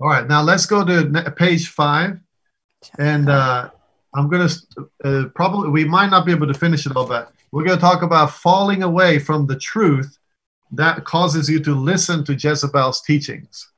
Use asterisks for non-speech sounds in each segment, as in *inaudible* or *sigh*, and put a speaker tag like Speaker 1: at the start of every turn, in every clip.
Speaker 1: All right, now let's go to page five,
Speaker 2: and uh, I'm gonna uh, probably we might not be able to finish it all, but we're gonna talk about falling away from the truth that causes you to listen to Jezebel's teachings.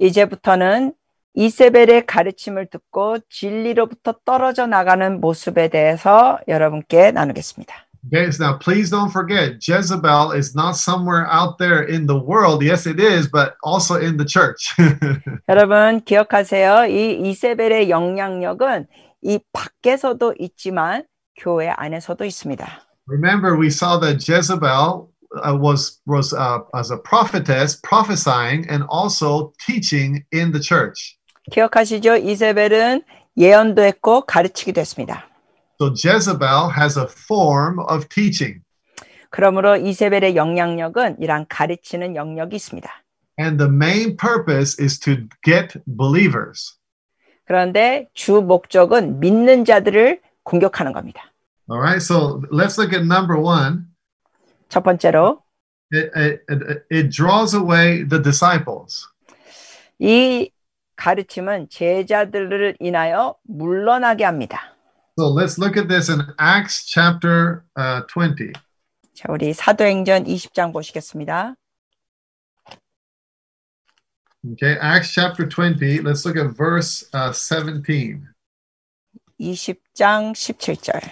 Speaker 3: 이제부터는 이세벨의 가르침을 듣고 진리로부터 떨어져 나가는 모습에 대해서 여러분께 나누겠습니다.
Speaker 2: Yes, now please don't forget, Jezebel is not somewhere out there in the world. Yes, it is, but also in the church.
Speaker 3: *laughs* 여러분 기억하세요. 이 이세벨의 영향력은 이 밖에서도 있지만 교회 안에서도 있습니다.
Speaker 2: Remember, we saw that Jezebel uh, was was uh, as a prophetess prophesying and also teaching in the church.
Speaker 3: 기억하시죠? 이세벨은 예언도 했고 가르치기도 했습니다.
Speaker 2: So Jezebel has a form
Speaker 3: of teaching. 그러므로 이세벨의 영향력은 이런 가르치는 영역이 있습니다.
Speaker 2: And the main purpose is to get believers.
Speaker 3: 그런데 주 목적은 믿는 자들을 공격하는 겁니다.
Speaker 2: All right, so let's look at number one.
Speaker 3: 첫 번째로
Speaker 2: it, it, it draws away the disciples.
Speaker 3: 이 가르침은 제자들을 인하여 물러나게 합니다.
Speaker 2: So let's look at this in Acts chapter uh, 20.
Speaker 3: 자, 우리 사도행전 20장 보시겠습니다.
Speaker 2: Okay, Acts chapter 20. Let's look at verse uh,
Speaker 3: 17. 20장 17절.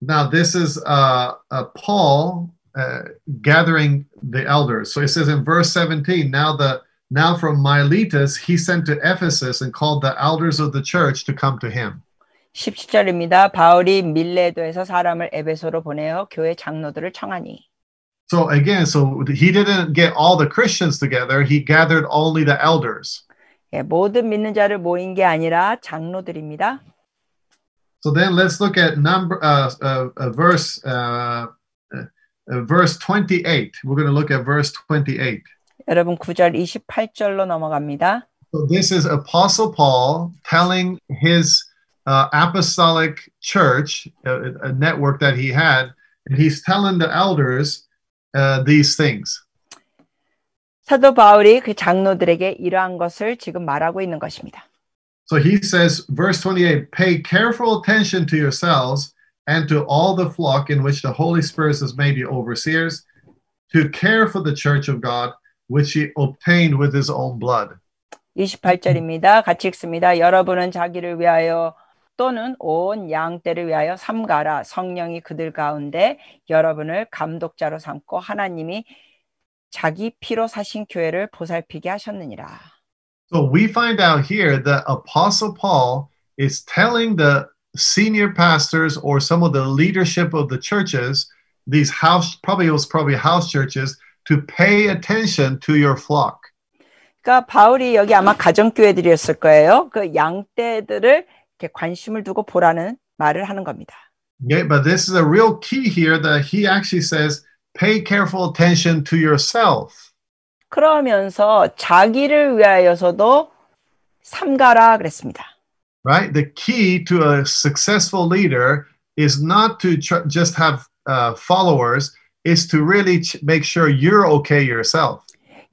Speaker 2: Now this is uh, uh Paul uh, gathering the elders. So it says in verse 17, now the now from Miletus he sent to Ephesus and called the elders of the church to come to him.
Speaker 3: 17절입니다. 바울이 밀레도에서 사람을 에베소로 보내어 교회 장로들을 청하니.
Speaker 2: So again, so he didn't get all the Christians together. He gathered only the elders.
Speaker 3: 예, 모든 믿는 자를 모인 게 아니라 장로들입니다.
Speaker 2: So then let's look at number uh, uh, uh, verse uh, uh, verse 28. We're going to look at verse
Speaker 3: 28. 여러분 9절 28절로 넘어갑니다.
Speaker 2: So this is Apostle Paul telling his uh, apostolic church, a, a, network that he had, and he's telling the elders uh, these things.
Speaker 3: 사도 바울이 그 장로들에게 이러한 것을 지금 말하고 있는 것입니다.
Speaker 2: So he says, verse 28, pay careful attention to yourselves and to all the flock in which the Holy Spirit has made you overseers, to care for the church of God, which he obtained with his own blood.
Speaker 3: 28절입니다. 같이 읽습니다. 여러분은 자기를 위하여 또는 온 양떼를 위하여 삼가라 성령이 그들 가운데 여러분을 감독자로 삼고 하나님이 자기 피로 사신 교회를 보살피게 하셨느니라.
Speaker 2: So we find out here that Apostle Paul is telling the senior pastors or some of the leadership of the churches, these house probably it was probably house churches, to pay attention to your flock.
Speaker 3: 그러니까 바울이 여기 아마 가정 교회들이었을 거예요. 그 양떼들을 관심을 두고 보라는 말을 하는 겁니다.
Speaker 2: but this is a real key here that he actually says pay careful attention to yourself.
Speaker 3: 그러면서 자기를 위하여서도 삼가라 그랬습니다.
Speaker 2: Right? The key to a successful leader is not to just have uh, followers, is to really make sure you're okay yourself.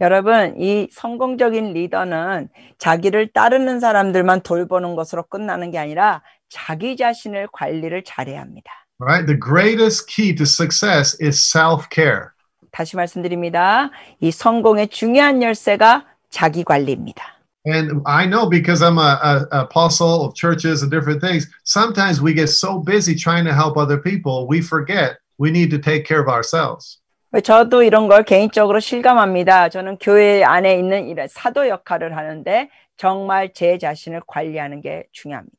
Speaker 3: 여러분, 이 성공적인 리더는 자기를 따르는 사람들만 돌보는 것으로 끝나는 게 아니라 자기 자신을 관리를 잘해야 합니다.
Speaker 2: Right? The greatest key to success is self-care.
Speaker 3: 다시 말씀드립니다. 이 성공의 중요한 열쇠가 자기 관리입니다.
Speaker 2: And I know because I'm a, a, apostle of churches and different things. Sometimes we get so busy trying to help other people, we forget we need to take care of ourselves.
Speaker 3: 저도 이런 걸 개인적으로 실감합니다. 저는 교회 안에 있는 이런 사도 역할을 하는데 정말 제 자신을 관리하는 게 중요합니다.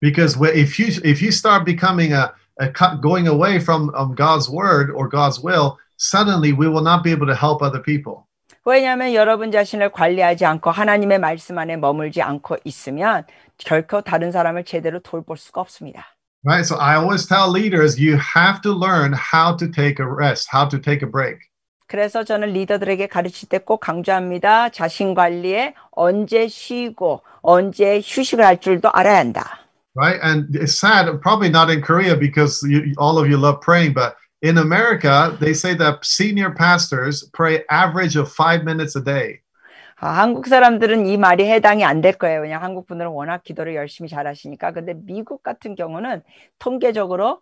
Speaker 2: Because if you if you start becoming a, a going away from um, God's word or God's will, suddenly we will not be able to help other people.
Speaker 3: 왜냐하면 여러분 자신을 관리하지 않고 하나님의 말씀 안에 머물지 않고 있으면 결코 다른 사람을 제대로 돌볼 수가 없습니다.
Speaker 2: Right. So I always tell leaders, you have to learn how to take a rest, how to take a break.
Speaker 3: 그래서 저는 리더들에게 가르칠 때 꼭 강조합니다. 자신 관리에 언제 쉬고 언제 휴식을 할 줄도 알아야 한다.
Speaker 2: Right. And it's sad, probably not in Korea because you, all of you love praying, but in America, they say that senior pastors pray average of five minutes a day.
Speaker 3: 아, 한국 사람들은 이 말이 해당이 안 될 거예요. 왜냐 한국 분들은 워낙 기도를 열심히 잘하시니까. 근데 미국 같은 경우는 통계적으로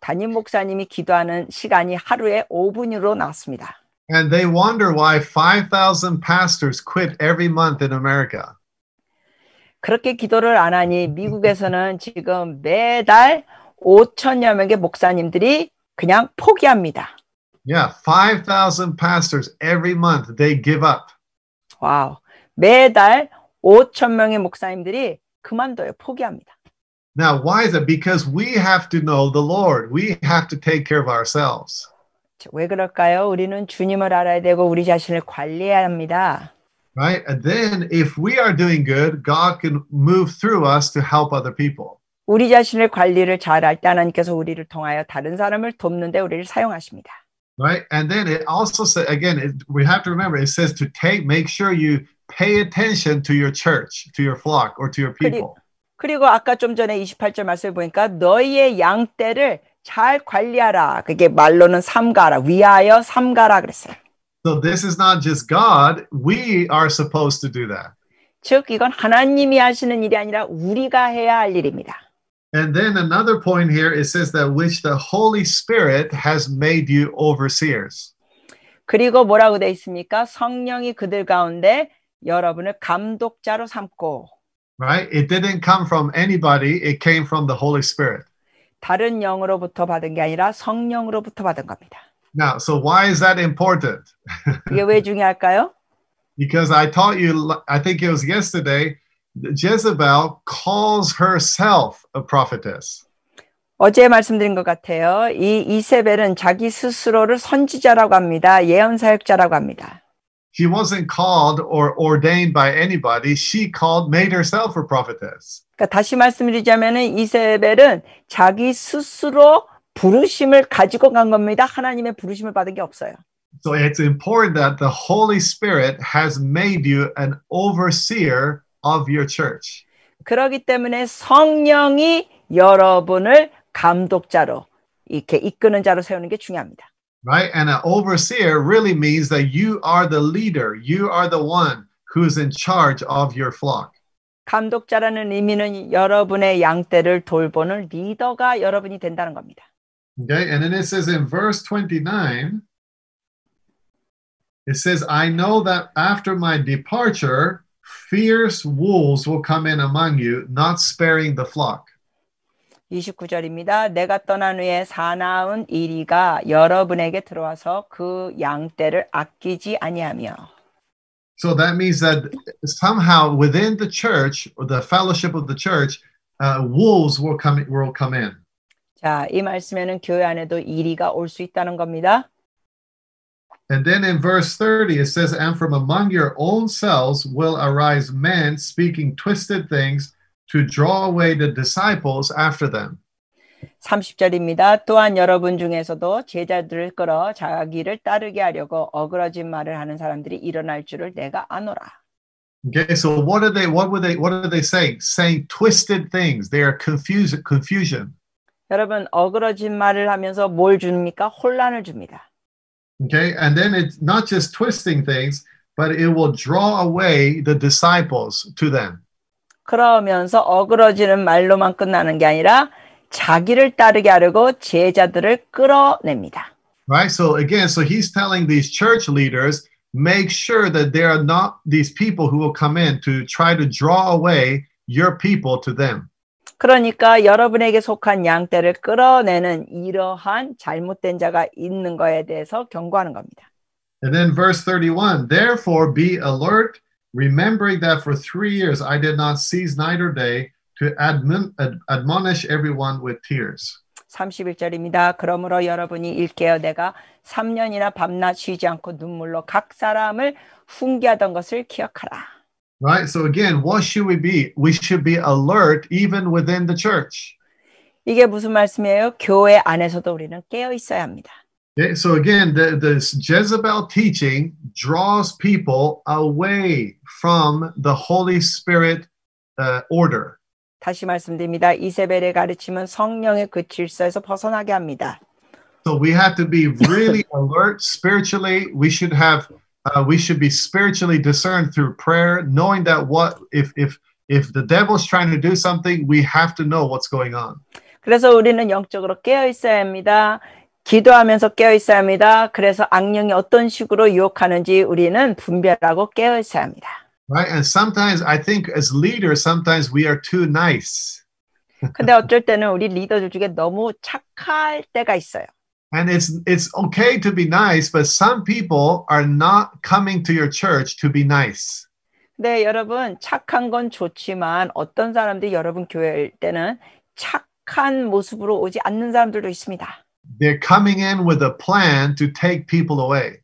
Speaker 3: 담임 목사님이 기도하는 시간이 하루에 5분으로 나왔습니다.
Speaker 2: And they wonder why 5,000 pastors quit every month in America.
Speaker 3: 그렇게 기도를 안 하니 미국에서는 지금 매달 5천여 명의 목사님들이 그냥 포기합니다.
Speaker 2: Yeah, 5,000 pastors every month they give up.
Speaker 3: 와우. 매달 5천 명의 목사님들이 그만둬요. 포기합니다.
Speaker 2: Now, why is it? Because we have to know the Lord. We have to take care of ourselves.
Speaker 3: 왜 그럴까요? 우리는 주님을 알아야 되고 우리 자신을 관리해야 합니다.
Speaker 2: Right? And then if we are doing good, God can move through us to help other people.
Speaker 3: 우리 자신을 관리를 잘할 때 하나님께서 우리를 통하여 다른 사람을 돕는데 우리를 사용하십니다.
Speaker 2: right? And then it also says again, it, we have to remember it says to take, make sure you pay attention to your church, to your flock, or to
Speaker 3: your people. 그리고 아까 좀 전에 28절 말씀해 보니까 너희의 양떼를 잘 관리하라. 그게 말로는 삼가라. 위하여 삼가라 그랬어요. So this
Speaker 2: is not just God, we are supposed to do that.
Speaker 3: 즉 이건 하나님이 하시는 일이 아니라 우리가 해야 할 일입니다.
Speaker 2: And then another point here it says that which the Holy Spirit has made you overseers.
Speaker 3: 그리고 뭐라고 돼 있습니까? 성령이 그들 가운데 여러분을 감독자로 삼고.
Speaker 2: Right? It didn't come from anybody. It came from the Holy Spirit.
Speaker 3: 다른 영으로부터 받은 게 아니라 성령으로부터 받은 겁니다.
Speaker 2: Now, so why is that important?
Speaker 3: 이게 왜 *laughs* 중요할까요?
Speaker 2: Because I taught you I think it was yesterday Jezebel calls herself a prophetess.
Speaker 3: 어제 말씀드린 것 같아요. 이 이세벨은 자기 스스로를 선지자라고 합니다. 예언사역자라고 합니다.
Speaker 2: She wasn't called or ordained by anybody. She called, made herself a prophetess.
Speaker 3: 그러니까 다시 말씀드리자면은 이세벨은 자기 스스로 부르심을 가지고 간 겁니다. 하나님의 부르심을 받은 게 없어요.
Speaker 2: So it's important that the Holy Spirit has made you an overseer of your church.
Speaker 3: 그러기 때문에 성령이 여러분을 감독자로 이렇게 이끄는 자로 세우는 게 중요합니다.
Speaker 2: Right? And an overseer really means that you are the leader. You are the one who's in charge of your flock.
Speaker 3: 감독자라는 의미는 여러분의 양떼를 돌보는 리더가 여러분이 된다는 겁니다.
Speaker 2: Okay, and then it says in verse 29, it says, I know that after my departure, fierce wolves will come in among you, not sparing the flock.
Speaker 3: 29절입니다. 내가 떠난 후에 사나운 이리가 여러분에게 들어와서 그 양떼를 아끼지 아니하며.
Speaker 2: So that means that somehow within the church or the fellowship of the church, uh, wolves will come will come in.
Speaker 3: 자, 이 말씀에는 교회 안에도 이리가 올 수 있다는 겁니다.
Speaker 2: And then in verse 30, it says, And from among your own selves will arise men speaking twisted things to draw away the disciples after them.
Speaker 3: 30절입니다. 또한 여러분 중에서도 제자들을 끌어 자기를 따르게 하려고 어그러진 말을 하는 사람들이 일어날 줄을 내가 아노라.
Speaker 2: Okay, so what are they? What were they? What are they saying? Saying twisted things. They are confused. Confusion.
Speaker 3: 여러분 어그러진 말을 하면서 뭘 줍니까? 혼란을 줍니다.
Speaker 2: Okay, and then it's not just twisting things, but it will draw away the disciples to them.
Speaker 3: 그러면서 어그러지는 말로만 끝나는 게 아니라 자기를 따르게 하려고 제자들을 끌어냅니다.
Speaker 2: Right? So again, so he's telling these church leaders make sure that there are not these people who will come in to try to draw away your people to them.
Speaker 3: 그러니까 여러분에게 속한 양떼를 끌어내는 이러한 잘못된 자가 있는 거에 대해서 경고하는 겁니다.
Speaker 2: And then verse 31, therefore be alert, remembering that for three years I did not cease night or day to admon, ad, admonish everyone with tears.
Speaker 3: 31절입니다. 그러므로 여러분이 일깨어 내가 3년이나 밤낮 쉬지 않고 눈물로 각 사람을 훈계하던 것을 기억하라.
Speaker 2: Right? So again, what should we be? We should be alert even within the church.
Speaker 3: 이게 무슨 말씀이에요? 교회 안에서도 우리는 깨어 있어야 합니다.
Speaker 2: Okay, so again, the, this Jezebel teaching draws people away from the Holy Spirit uh, order.
Speaker 3: 다시 말씀드립니다. 이세벨의 가르침은 성령의 그 질서에서 벗어나게 합니다.
Speaker 2: So we have to be really *laughs* alert spiritually. We should have uh, we should be spiritually discerned through prayer, knowing that what if if if the devil's trying to do something, we have to know what's going on.
Speaker 3: 그래서 우리는 영적으로 깨어 있어야 합니다. 기도하면서 깨어 있어야 합니다. 그래서 악령이 어떤 식으로 유혹하는지 우리는 분별하고 깨어 있어야 합니다.
Speaker 2: Right, and sometimes I think as leaders, sometimes we are too nice.
Speaker 3: 근데 어쩔 때는 우리 리더들 중에 너무 착할 때가 있어요.
Speaker 2: And it's it's okay to be nice, but some people are not coming to your church to be nice.
Speaker 3: 네, 여러분 착한 건 좋지만 어떤 사람들이 여러분 교회일 때는 착한 모습으로 오지 않는 사람들도 있습니다.
Speaker 2: They're coming in with a plan to take people away.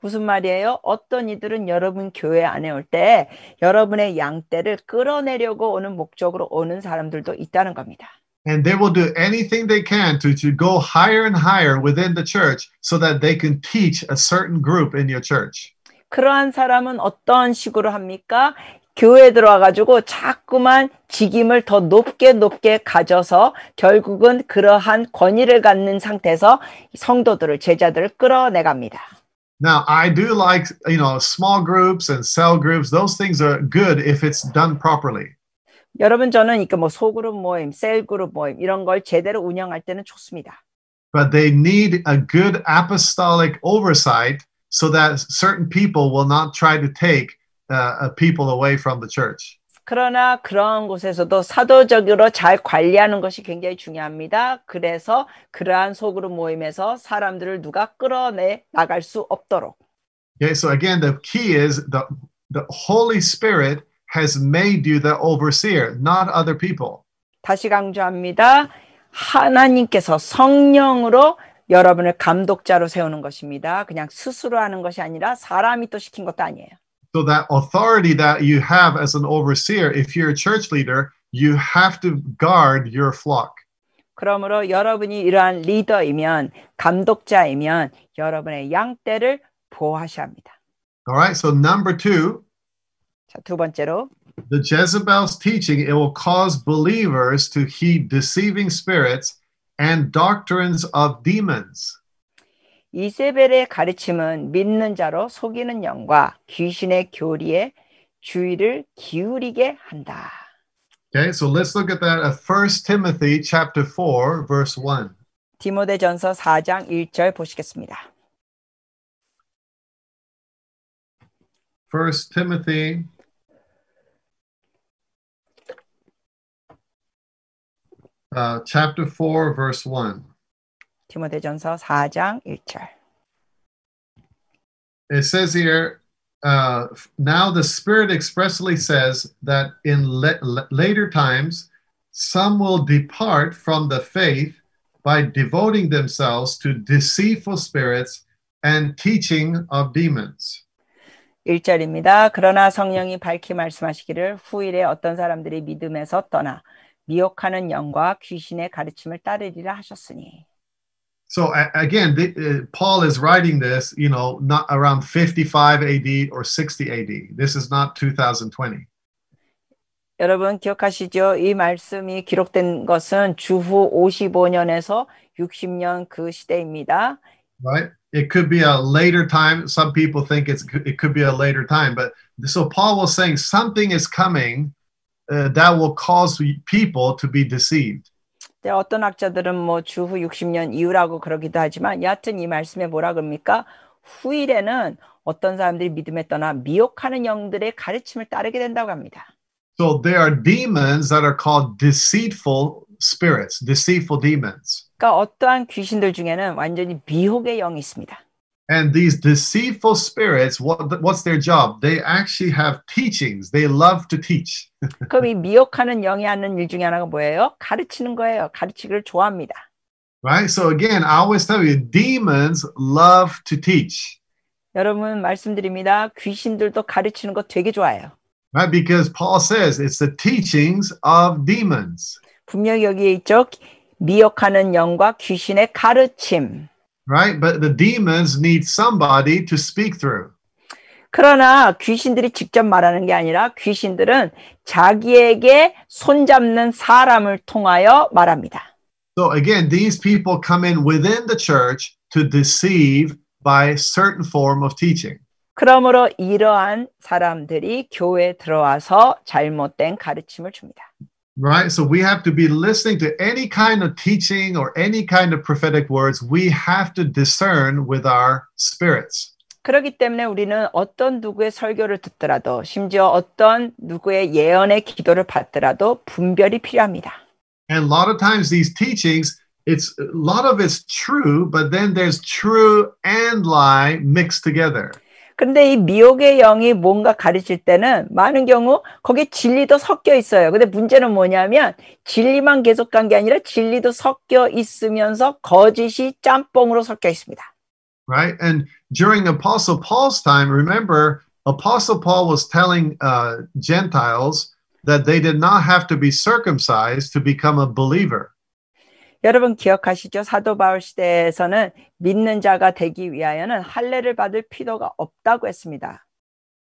Speaker 3: 무슨 말이에요? 어떤 이들은 여러분 교회 안에 올 때 여러분의 양떼를 끌어내려고 오는 목적으로 오는 사람들도 있다는 겁니다.
Speaker 2: and they will do anything they can to, to go higher and higher within the church so that they can teach a certain group in your church.
Speaker 3: 그러한 사람은 어떤 식으로 합니까? 교회 들어와 가지고 자꾸만 직임을 더 높게 높게 가져서 결국은 그러한 권위를 갖는 상태에서 성도들을 제자들을 끌어내갑니다.
Speaker 2: Now, I do like, you know, small groups and cell groups. Those things are good if it's done properly.
Speaker 3: 여러분 저는 그러니까 뭐 소그룹 모임, 셀 그룹 모임 이런 걸 제대로 운영할 때는 좋습니다.
Speaker 2: But they need a good apostolic oversight so that certain people will not try to take uh, people away from the church.
Speaker 3: 그러나 그런 곳에서도 사도적으로 잘 관리하는 것이 굉장히 중요합니다. 그래서 그러한 소그룹 모임에서 사람들을 누가 끌어내 나갈 수 없도록.
Speaker 2: Okay, so again, the key is the the Holy Spirit has made you the overseer, not other people.
Speaker 3: 다시 강조합니다. 하나님께서 성령으로 여러분을 감독자로 세우는 것입니다. 그냥 스스로 하는 것이 아니라 사람이 또 시킨 것도 아니에요.
Speaker 2: So that authority that you have as an overseer, if you're a church leader, you have to guard your flock.
Speaker 3: 그러므로 여러분이 이러한 리더이면 감독자이면 여러분의 양떼를 보호하셔야 합니다.
Speaker 2: All right, so number two.
Speaker 3: 자, 두 번째로
Speaker 2: The Jezebel's teaching it will cause believers to heed deceiving spirits and doctrines of demons.
Speaker 3: 이세벨의 가르침은 믿는 자로 속이는 영과 귀신의 교리에 주의를 기울이게 한다.
Speaker 2: Okay, so let's look at that at 1 Timothy chapter 4 verse 1.
Speaker 3: 디모데전서 4장 1절 보시겠습니다.
Speaker 2: 1 Timothy uh, chapter 4, verse 1.
Speaker 3: 디모데전서 4장 1절.
Speaker 2: It says here, uh, now the Spirit expressly says that in le- later times some will depart from the faith by devoting themselves to deceitful spirits and teaching of demons.
Speaker 3: 1절입니다. 그러나 성령이 밝히 말씀하시기를 후일에 어떤 사람들이 믿음에서 떠나 미혹하는 영과 귀신의 가르침을 따르리라 하셨으니.
Speaker 2: So again, the, uh, Paul is writing this, you know, not around 55 AD or 60 AD. This is not 2020.
Speaker 3: 여러분 기억하시죠? 이 말씀이 기록된 것은 주후 55년에서 60년 그 시대입니다.
Speaker 2: Right? It could be a later time. Some people think it's it could be a later time, but so Paul was saying something is coming Uh, that will cause people to be deceived.
Speaker 3: 네, 어떤 학자들은 뭐 주후 60년 이후라고 그러기도 하지만 여하튼 이 말씀에 뭐라 그럽니까? 후일에는 어떤 사람들이 믿음에 떠나 미혹하는 영들의 가르침을 따르게 된다고 합니다.
Speaker 2: So there are demons that are called deceitful spirits, deceitful demons.
Speaker 3: 그러니까 어떠한 귀신들 중에는 완전히 미혹의 영이 있습니다.
Speaker 2: And these deceitful spirits, what, what's their job? They actually have teachings. They love to teach.
Speaker 3: 그럼 이 미혹하는 영이 하는 일 중에 하나가 뭐예요? 가르치는 거예요. 가르치기를 좋아합니다.
Speaker 2: Right? So again, I always tell you, demons love to teach.
Speaker 3: 여러분 말씀드립니다. 귀신들도 가르치는 거 되게 좋아해요.
Speaker 2: Right? Because Paul says it's the teachings of demons.
Speaker 3: 분명히 여기에 있죠. 미혹하는 영과 귀신의 가르침.
Speaker 2: Right? But the demons need somebody to speak through.
Speaker 3: 그러나 귀신들이 직접 말하는 게 아니라 귀신들은 자기에게 손잡는 사람을 통하여 말합니다.
Speaker 2: So again, these people come in within the church to deceive by certain form of teaching.
Speaker 3: 그러므로 이러한 사람들이 교회에 들어와서 잘못된 가르침을 줍니다.
Speaker 2: Right. So we have to be listening to any kind of teaching or any kind of prophetic words. We have to discern with our spirits.
Speaker 3: 그렇기 때문에 우리는 어떤 누구의 설교를 듣더라도 심지어 어떤 누구의 예언의 기도를 받더라도 분별이 필요합니다.
Speaker 2: And a lot of times these teachings it's a lot of it's true but then there's true and lie mixed together.
Speaker 3: 근데 이 미혹의 영이 뭔가 가르칠 때는 많은 경우 거기에 진리도 섞여 있어요. 근데 문제는 뭐냐면 진리만 계속 간 게 아니라 진리도 섞여 있으면서 거짓이 짬뽕으로 섞여 있습니다.
Speaker 2: Right? And during Apostle Paul's time, remember, Apostle Paul was telling uh, Gentiles that they did not have to be circumcised to become a believer.
Speaker 3: 여러분 기억하시죠? 사도 바울 시대에서는 믿는 자가 되기 위하여는 할례를 받을 필요가 없다고 했습니다.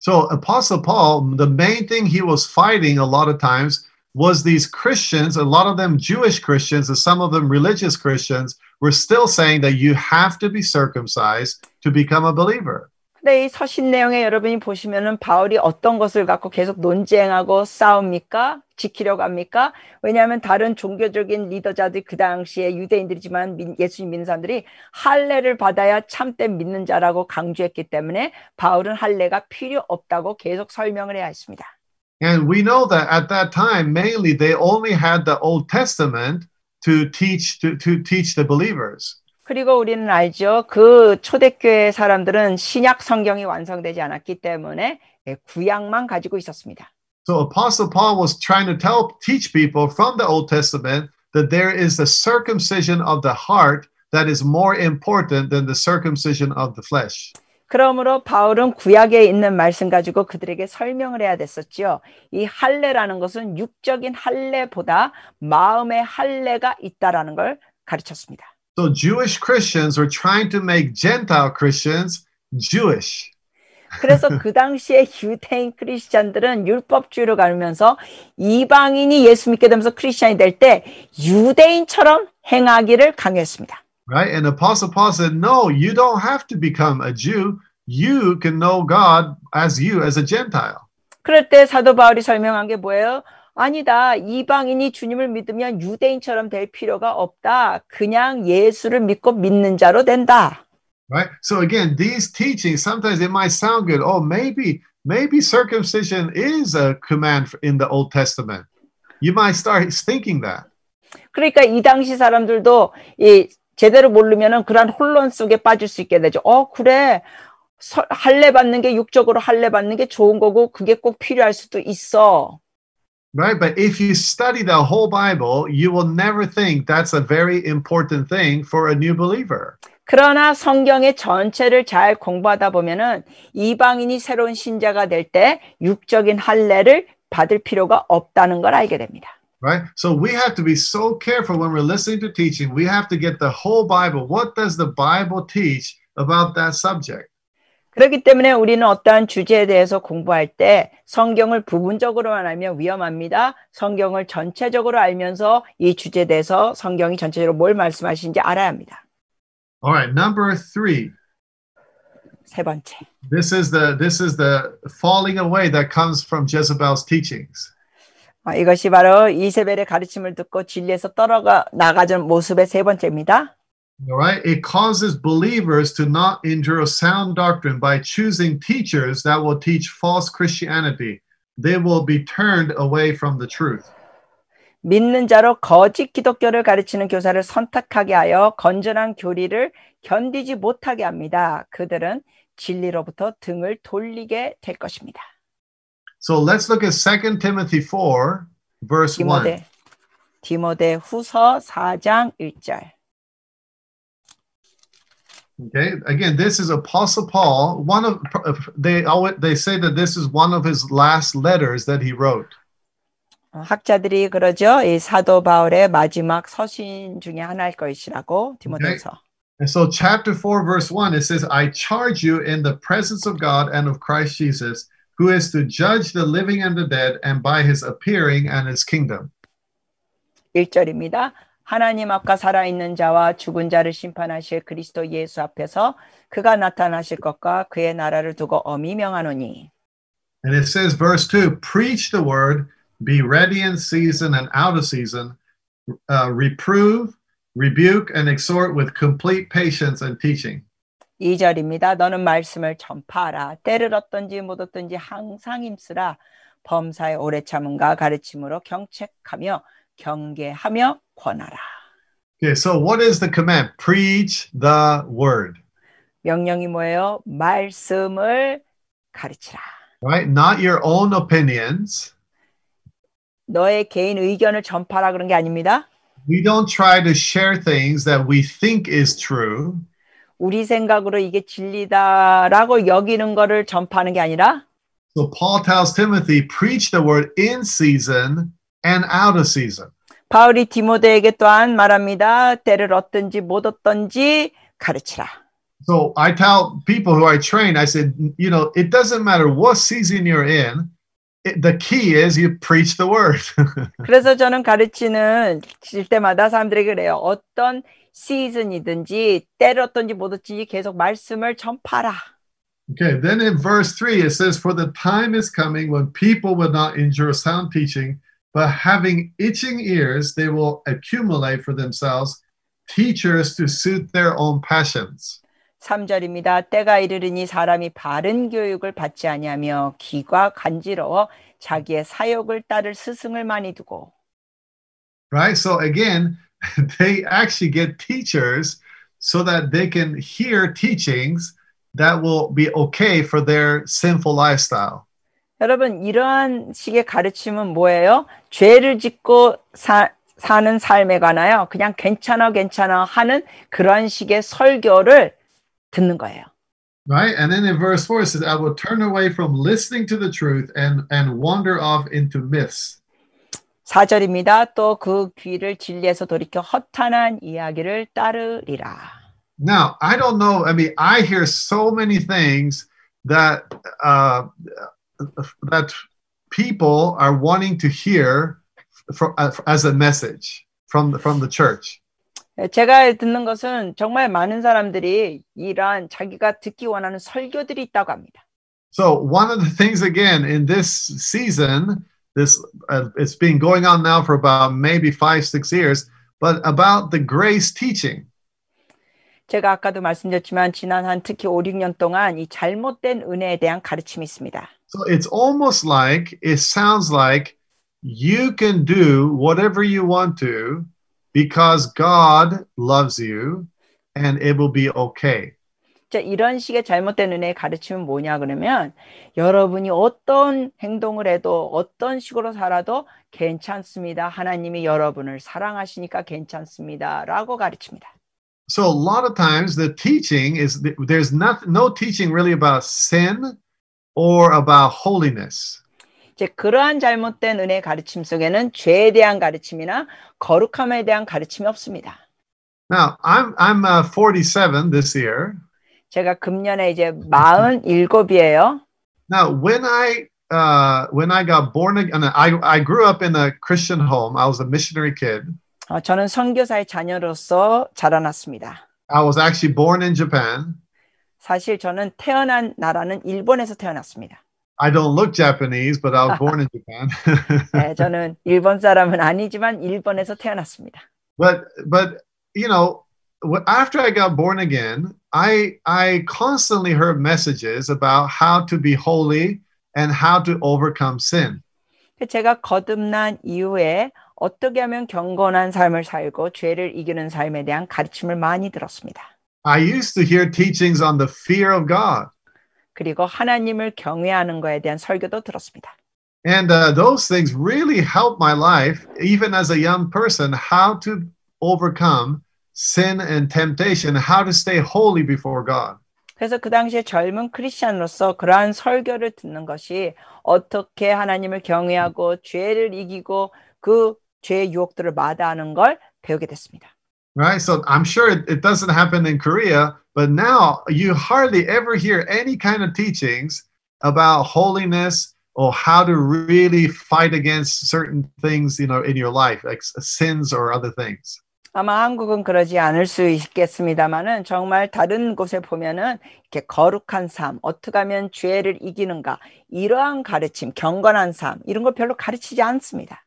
Speaker 2: So Apostle Paul, the main thing he was fighting a lot of times was these Christians, a lot of them Jewish Christians and some of them religious Christians, were still saying that you have to be circumcised to become a believer.
Speaker 3: 근데 네, 이 서신 내용에 여러분이 보시면은 바울이 어떤 것을 갖고 계속 논쟁하고 싸웁니까? 지키려고 합니까? 왜냐하면 다른 종교적인 리더자들 그 당시에 유대인들이지만 예수님 믿는 사람들이 할례를 받아야 참된 믿는 자라고 강조했기 때문에 바울은 할례가 필요 없다고 계속 설명을 해야 했습니다.
Speaker 2: And we know that at that time mainly they only had the Old Testament to teach to, to teach the believers.
Speaker 3: 그리고 우리는 알죠. 그 초대교회 사람들은 신약 성경이 완성되지 않았기 때문에 구약만 가지고 있었습니다.
Speaker 2: So Apostle Paul was trying to tell, teach people from the Old Testament that there is the circumcision of the heart that is more important than the circumcision of the flesh.
Speaker 3: 그러므로 바울은 구약에 있는 말씀 가지고 그들에게 설명을 해야 됐었지요. 이 할례라는 것은 육적인 할례보다 마음의 할례가 있다라는 걸 가르쳤습니다.
Speaker 2: So Jewish Christians were trying to make Gentile Christians Jewish.
Speaker 3: 그래서 *laughs* 그 당시에 유대인 크리스천들은 율법주의로 가면서 이방인이 예수 믿게 되면서 크리스천이 유대인처럼 행하기를 강요했습니다.
Speaker 2: Right? And Apostle Paul said, "No, you don't have to become a Jew. You can know God as you as a Gentile."
Speaker 3: 그럴 때 사도 바울이 설명한 게 뭐예요? 아니다. 이방인이 주님을 믿으면 유대인처럼 될 필요가 없다. 그냥 예수를 믿고 믿는 자로 된다.
Speaker 2: Right? So again, these teachings sometimes it might sound good. Oh, maybe maybe circumcision is a command in the Old Testament. You might start thinking that.
Speaker 3: 그러니까 이 당시 사람들도 이 제대로 모르면은 그런 혼란 속에 빠질 수 있게 되죠. 어, 그래. 할례 받는 게 육적으로 할례 받는 게 좋은 거고 그게 꼭 필요할 수도 있어.
Speaker 2: Right? But if you study the whole Bible, you will never think that's a very important thing for a new believer.
Speaker 3: 그러나 성경의 전체를 잘 공부하다 보면은 이방인이 새로운 신자가 육적인 할례를 받을 필요가 없다는 걸 알게 됩니다.
Speaker 2: Right? So we have to be so careful when we're listening to teaching. We have to get the whole Bible. What does the Bible teach about that subject?
Speaker 3: 그렇기 때문에 우리는 어떠한 주제에 대해서 공부할 때 성경을 부분적으로만 알면 위험합니다. 성경을 전체적으로 알면서 이 주제에 대해서 성경이 전체적으로 뭘 말씀하시는지 알아야 합니다.
Speaker 2: a l right, number three. 세 번째. This is the this is the falling away that comes from Jezebel's teachings.
Speaker 3: 아, 이것이 바로 이세벨의 가르침을 듣고 진리에서 떨어가 나가던 모습의 세 번째입니다.
Speaker 2: All right. It causes believers to not endure sound doctrine by choosing teachers that will teach false Christianity. They will be turned away from the truth.
Speaker 3: 믿는 자로 거짓 기독교를 가르치는 교사를 선택하게 하여 건전한 교리를 견디지 못하게 합니다. 그들은 진리로부터 등을 돌리게 될 것입니다.
Speaker 2: So let's look at 2 Timothy 4 verse 1.
Speaker 3: 디모데 후서 4장 1절.
Speaker 2: Okay, again, this is Apostle Paul. One of they always they say that this is one of his last letters that he wrote.
Speaker 3: 학자들이 그러죠. 이 사도 바울의 마지막 서신 중에 하나일 것이라고 디모데서. Okay.
Speaker 2: And so chapter 4 verse 1 it says I charge you in the presence of God and of Christ Jesus who is to judge the living and the dead and by his appearing and his kingdom.
Speaker 3: 1절입니다. 하나님 앞과 살아있는 자와 죽은 자를 심판하실 그리스도 예수 앞에서 그가 나타나실 것과 그의 나라를 두고 엄히 명하노니.
Speaker 2: And it says verse 2, preach the word, be ready in season and out of season, uh, reprove, rebuke and exhort with complete patience and teaching.
Speaker 3: 2절입니다. 너는 말씀을 전파하라. 때를 얻든지 못 얻든지 항상 힘쓰라. 범사의 오래 참음과 가르침으로 경책하며 경계하며 권하라.
Speaker 2: Okay, so what is the command? Preach the word.
Speaker 3: 명령이 뭐예요? 말씀을 가르치라.
Speaker 2: Right? Not your own opinions.
Speaker 3: 너의 개인 의견을 전파라 그런 게 아닙니다.
Speaker 2: We don't try to share things that we think is true.
Speaker 3: 우리 생각으로 이게 진리다라고 여기는 거를 전파하는 게 아니라
Speaker 2: So Paul tells Timothy, preach the word in season and out of season.
Speaker 3: 바울이 디모데에게 또한 말합니다. 때를 얻든지 못 얻든지 가르치라.
Speaker 2: So I tell people who I train, I said, you know, it doesn't matter what season you're in. It, the key is you preach the word. *laughs*
Speaker 3: 그래서 저는 가르치는 질 때마다 사람들에게 그래요. 어떤 시즌이든지 때를 어떤지 못든지 계속 말씀을 전파라.
Speaker 2: Okay, then in verse 3 it says for the time is coming when people will not endure sound teaching but having itching ears, they will accumulate for themselves teachers to suit their own passions.
Speaker 3: 3절입니다. 때가 이르르니 사람이 바른 교육을 받지 아니하며 귀가 간지러워 자기의 사욕을 따를 스승을 많이 두고.
Speaker 2: Right? So again, *laughs* they actually get teachers so that they can hear teachings that will be okay for their sinful lifestyle.
Speaker 3: 여러분 이러한 식의 가르침은 뭐예요? 죄를 짓고 사, 사는 삶에 관하여 그냥 괜찮아 괜찮아 하는 그런 식의 설교를 듣는 거예요.
Speaker 2: Right? And then in verse 4 it says I will turn away from listening to the truth and and wander off into myths.
Speaker 3: 4절입니다. 또 그 귀를 진리에서 돌이켜 허탄한 이야기를 따르리라.
Speaker 2: Now, I don't know. I mean, I hear so many things that uh that people are wanting to hear for, uh, as a message from the, from the church.
Speaker 3: 제가 듣는 것은 정말 많은 사람들이 이러한 자기가 듣기 원하는 설교들이 있다고 합니다.
Speaker 2: So one of the things again in this season, this uh, it's been going on now for about maybe five six years, but about the grace teaching.
Speaker 3: 제가 아까도 말씀드렸지만 지난 한 특히 5, 6년 동안 이 잘못된 은혜에 대한 가르침이 있습니다.
Speaker 2: So it's almost like it sounds like you can do whatever you want to because God loves you and it will be okay.
Speaker 3: 자, 이런 식의 잘못된 은혜의 가르침은 뭐냐 그러면 여러분이 어떤 행동을 해도 어떤 식으로 살아도 괜찮습니다. 하나님이 여러분을 사랑하시니까 괜찮습니다라고 가르칩니다.
Speaker 2: so a lot of times the teaching is there's not, no teaching really about sin or about holiness.
Speaker 3: 그러한 잘못된 은혜 가르침 속에는 죄에 대한 가르침이나 거룩함에 대한 가르침이 없습니다.
Speaker 2: Now I'm I'm uh, 47 this year.
Speaker 3: 제가 금년에 이제 47이에요.
Speaker 2: Now when I uh, when I got born again, I I grew up in a Christian home. I was a missionary kid.
Speaker 3: 저는 선교사의 자녀로서 자라났습니다.
Speaker 2: I was actually born in Japan.
Speaker 3: 사실 저는 태어난 나라는 일본에서 태어났습니다.
Speaker 2: I don't look Japanese, but I was born in Japan.
Speaker 3: *laughs* 네, 저는 일본 사람은 아니지만 일본에서 태어났습니다.
Speaker 2: But but you know, after I got born again, I I constantly heard messages about how to be holy and how to overcome sin.
Speaker 3: 제가 거듭난 이후에 어떻게 하면 경건한 삶을 살고 죄를 이기는 삶에 대한 가르침을 많이 들었습니다.
Speaker 2: I used to hear teachings on the fear of God.
Speaker 3: 그리고 하나님을 경외하는 것에 대한 설교도 들었습니다.
Speaker 2: And uh, those things really helped my life, even as a young person, how to overcome sin and temptation, how to stay holy before God.
Speaker 3: 그래서 그 당시에 젊은 크리스천으로서 그러한 설교를 듣는 것이 어떻게 하나님을 경외하고 죄를 이기고 그 죄의 유혹들을 마다하는 걸 배우게 됐습니다.
Speaker 2: Right, so I'm sure it doesn't happen in Korea, but now you hardly ever hear any kind of teachings about holiness or how to really fight against certain things, you know, in your life, like sins or other things.
Speaker 3: 아마 한국은 그러지 않을 수 있겠습니다만은 정말 다른 곳에 보면은 이렇게 거룩한 삶, 어떻게 하면 죄를 이기는가 이러한 가르침, 경건한 삶 이런 걸 별로 가르치지 않습니다.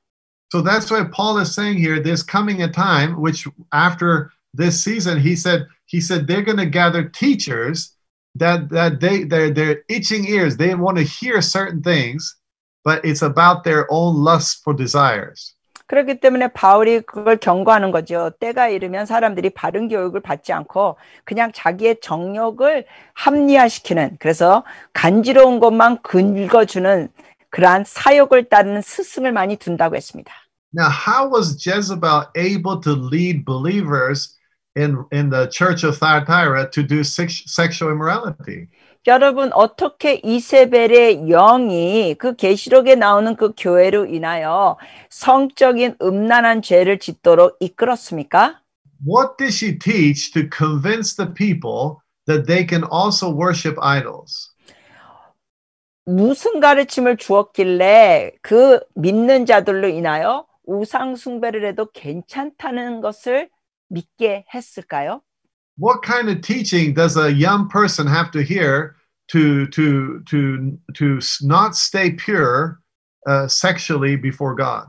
Speaker 2: So that's why Paul is saying here, there's coming a time which after this season, he said, he said they're going to gather teachers that that they they're, they're itching ears. They want to hear certain things, but it's about their own lust for desires.
Speaker 3: 그렇기 때문에 바울이 그걸 경고하는 거죠. 때가 이르면 사람들이 바른 교육을 받지 않고 그냥 자기의 정욕을 합리화시키는 그래서 간지러운 것만 긁어주는 그러한 사역을 따르는 스승을 많이 둔다고 했습니다.
Speaker 2: Now, how was Jezebel able to lead believers in in the church of Thyatira to do sex, sexual immorality?
Speaker 3: 여러분 어떻게 이세벨의 영이 그 계시록에 나오는 그 교회로 인하여 성적인 음란한 죄를 짓도록 이끌었습니까?
Speaker 2: What did she teach to convince the people that they can also worship idols?
Speaker 3: 무슨 가르침을 주었길래 그 믿는 자들로 인하여 우상 숭배를 해도 괜찮다는 것을 믿게 했을까요? What
Speaker 2: kind of teaching does a young person have to hear to to to to not stay pure uh, sexually before God?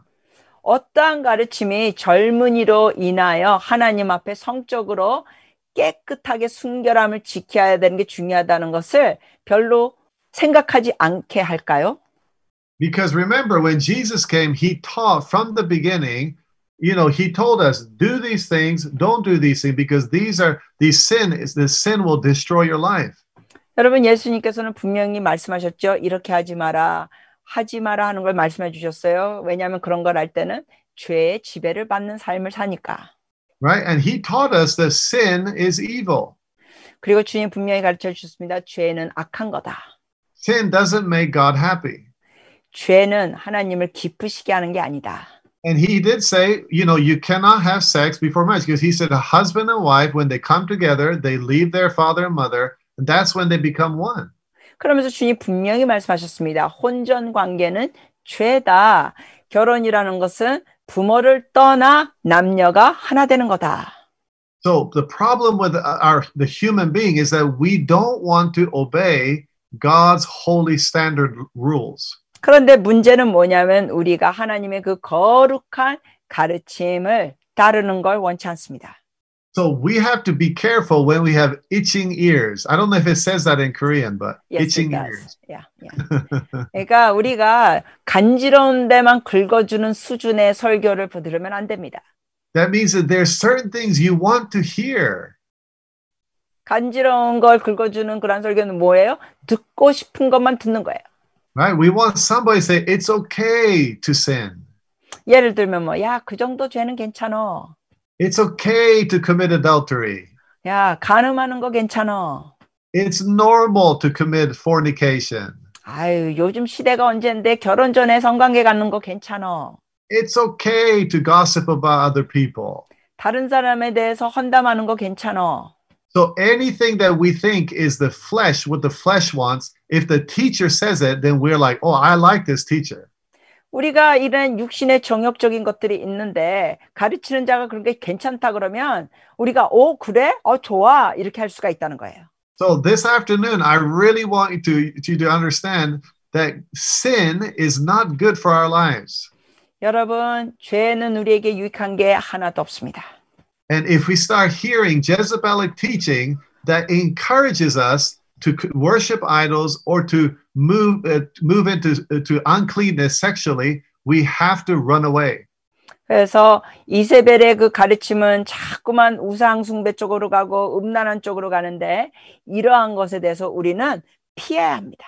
Speaker 3: 어떠한 가르침이 젊은이로 인하여 하나님 앞에 성적으로 깨끗하게 순결함을 지켜야 되는 게 중요하다는 것을 별로 생각하지 않게 할까요?
Speaker 2: Because remember when Jesus came, he taught from the beginning, you know, he told us do these things, don't do these things because these are these sin is the sin will destroy your life.
Speaker 3: 여러분 예수님께서는 분명히 말씀하셨죠. 이렇게 하지 마라. 하지 마라 하는 걸 말씀해 주셨어요. 왜냐하면 그런 걸 할 때는 죄의 지배를 받는 삶을 사니까.
Speaker 2: Right? And he taught us that sin is evil.
Speaker 3: 그리고 주님 분명히 가르쳐 주셨습니다. 죄는 악한 거다.
Speaker 2: Sin doesn't
Speaker 3: make God happy. 죄는 하나님을 기쁘시게 하는 게 아니다.
Speaker 2: And he did say, you know, you cannot have sex before marriage because he said a husband and wife when they come together, they leave their father and mother, and that's when they become one.
Speaker 3: 그러면서 주님 분명히 말씀하셨습니다. 혼전 관계는 죄다. 결혼이라는 것은 부모를 떠나 남녀가 하나 되는 거다.
Speaker 2: So the problem with our the human being is that we don't want to obey God's holy standard rules.
Speaker 3: 그런데 문제는 뭐냐면 우리가 하나님의 그 거룩한 가르침을 따르는 걸 원치 않습니다.
Speaker 2: So we have to be careful when we have itching ears. I don't know if it says that in Korean, but yes, itching it ears. Yeah, yeah.
Speaker 3: *laughs* 그러니까 우리가 간지러운 데만 긁어주는 수준의 설교를 들으면 안 됩니다.
Speaker 2: That means that there are certain things you want to hear.
Speaker 3: 간지러운 걸 긁어주는 그런 설교는 뭐예요? 듣고 싶은 것만 듣는 거예요.
Speaker 2: Right? We want somebody to say it's okay to sin.
Speaker 3: 예를 들면 뭐, 야, 그 정도 죄는 괜찮어.
Speaker 2: It's okay to commit adultery.
Speaker 3: 야, 간음하는 거 괜찮어.
Speaker 2: It's normal to commit fornication.
Speaker 3: 아유, 요즘 시대가 언젠데 결혼 전에 성관계 갖는 거 괜찮어.
Speaker 2: It's okay to gossip about other people.
Speaker 3: 다른 사람에 대해서 험담하는 거 괜찮어.
Speaker 2: So anything that we think is the flesh, what the flesh wants, if the teacher says it, then we're like, oh, I like this teacher.
Speaker 3: 우리가 이런 육신의 정욕적인 것들이 있는데 가르치는 자가 그런 게 괜찮다 그러면 우리가 오 그래 어 좋아 이렇게 할 수가 있다는 거예요.
Speaker 2: So this afternoon, I really want you to, you to understand that sin is not good for our lives.
Speaker 3: 여러분 죄는 우리에게 유익한 게 하나도 없습니다.
Speaker 2: And if we start hearing Jezebelic teaching that encourages us to worship idols or to move uh, move into uh, to uncleanness sexually, we have to run away.
Speaker 3: 그래서 이세벨의 그 가르침은 자꾸만 우상 숭배 쪽으로 가고 음란한 쪽으로 가는데 이러한 것에 대해서 우리는 피해야 합니다.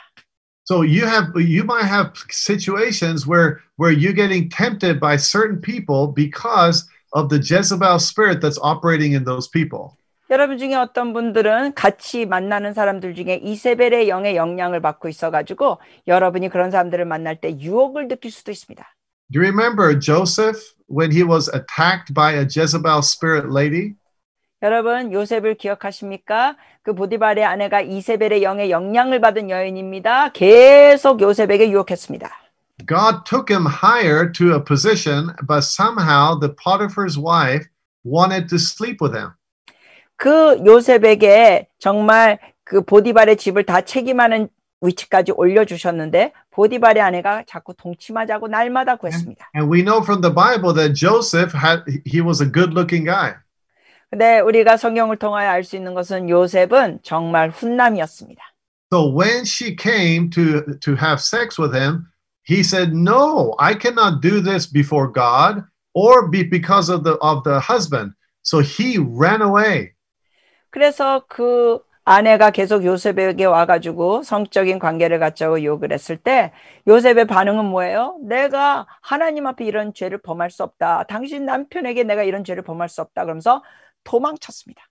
Speaker 2: So you have you might have situations where where you're getting tempted by certain people because of the Jezebel spirit that's operating in those people.
Speaker 3: 여러분 중에 어떤 분들은 같이 만나는 사람들 중에 이세벨의 영의 영향을 받고 있어가지고 여러분이 그런 사람들을 만날 때 유혹을 느낄 수도 있습니다.
Speaker 2: Do you remember Joseph when he was attacked by a Jezebel spirit lady?
Speaker 3: 여러분 요셉을 기억하십니까? 그 보디발의 아내가 이세벨의 영의 영향을 받은 여인입니다. 계속 요셉에게 유혹했습니다.
Speaker 2: God took him higher to a position, but somehow the Potiphar's wife wanted to sleep with him.
Speaker 3: 그 요셉에게 정말 그 보디발의 집을 다 책임하는 위치까지 올려주셨는데 보디발의 아내가 자꾸 동침하자고 날마다 구했습니다.
Speaker 2: And, and we know from the Bible that Joseph had he was a good-looking guy.
Speaker 3: 근데 우리가 성경을 통하여 알 있는 것은 요셉은 정말 훈남이었습니다.
Speaker 2: So when she came to to have sex with him, he said, No, I cannot do this before God or be because of the, of the husband. So he ran away.
Speaker 3: 그래서 그 아내가 계속 요셉에게 와가지고 성적인 관계를 갖자고 욕을 했을 때 요셉의 반응은 뭐예요? 내가 하나님 앞에 이런 죄를 범할 수 없다. 당신 남편에게 내가 이런 죄를 범할 수 없다. 그러면서 도망쳤습니다.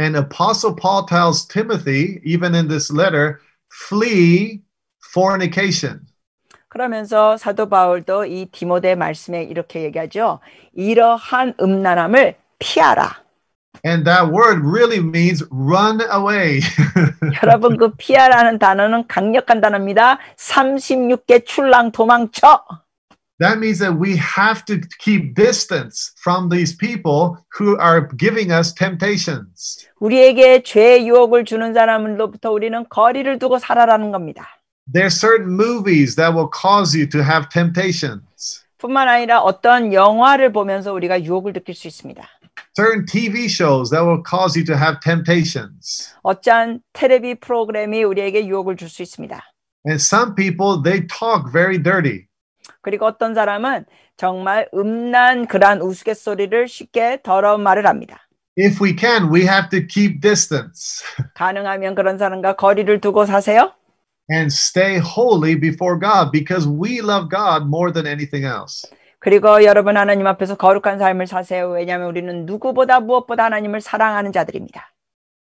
Speaker 2: And Apostle Paul tells Timothy, even in this letter, flee fornication.
Speaker 3: 그러면서 사도 바울도 이 디모데 말씀에 이렇게 얘기하죠. 이러한 음란함을 피하라. And that word really means run away. 여러분 그 피하라는 단어는 강력한 단어입니다. 36개 출랑 도망쳐.
Speaker 2: That means that we have to keep distance from these people who are giving us temptations.
Speaker 3: 우리에게 죄의 유혹을 주는 사람으로부터 우리는 거리를 두고 살아라는 겁니다.
Speaker 2: There are certain movies that will cause you to have temptations.
Speaker 3: 뿐만 아니라 어떤 영화를 보면서 우리가 유혹을 느낄 수 있습니다.
Speaker 2: Certain TV shows that will cause you to have temptations.
Speaker 3: 어떤 텔레비 프로그램이 우리에게 유혹을 줄 있습니다.
Speaker 2: And some people they talk very dirty.
Speaker 3: 그리고 어떤 사람은 정말 음란 그런 우스갯소리를 쉽게 더러운 말을 합니다.
Speaker 2: If we can, we have to keep
Speaker 3: distance. *laughs* 가능하면 그런 사람과 거리를 두고 사세요
Speaker 2: and stay holy before God because we love God more than anything else.
Speaker 3: 그리고 여러분 하나님 앞에서 거룩한 삶을 사세요. 왜냐하면 우리는 누구보다 무엇보다 하나님을 사랑하는 자들입니다.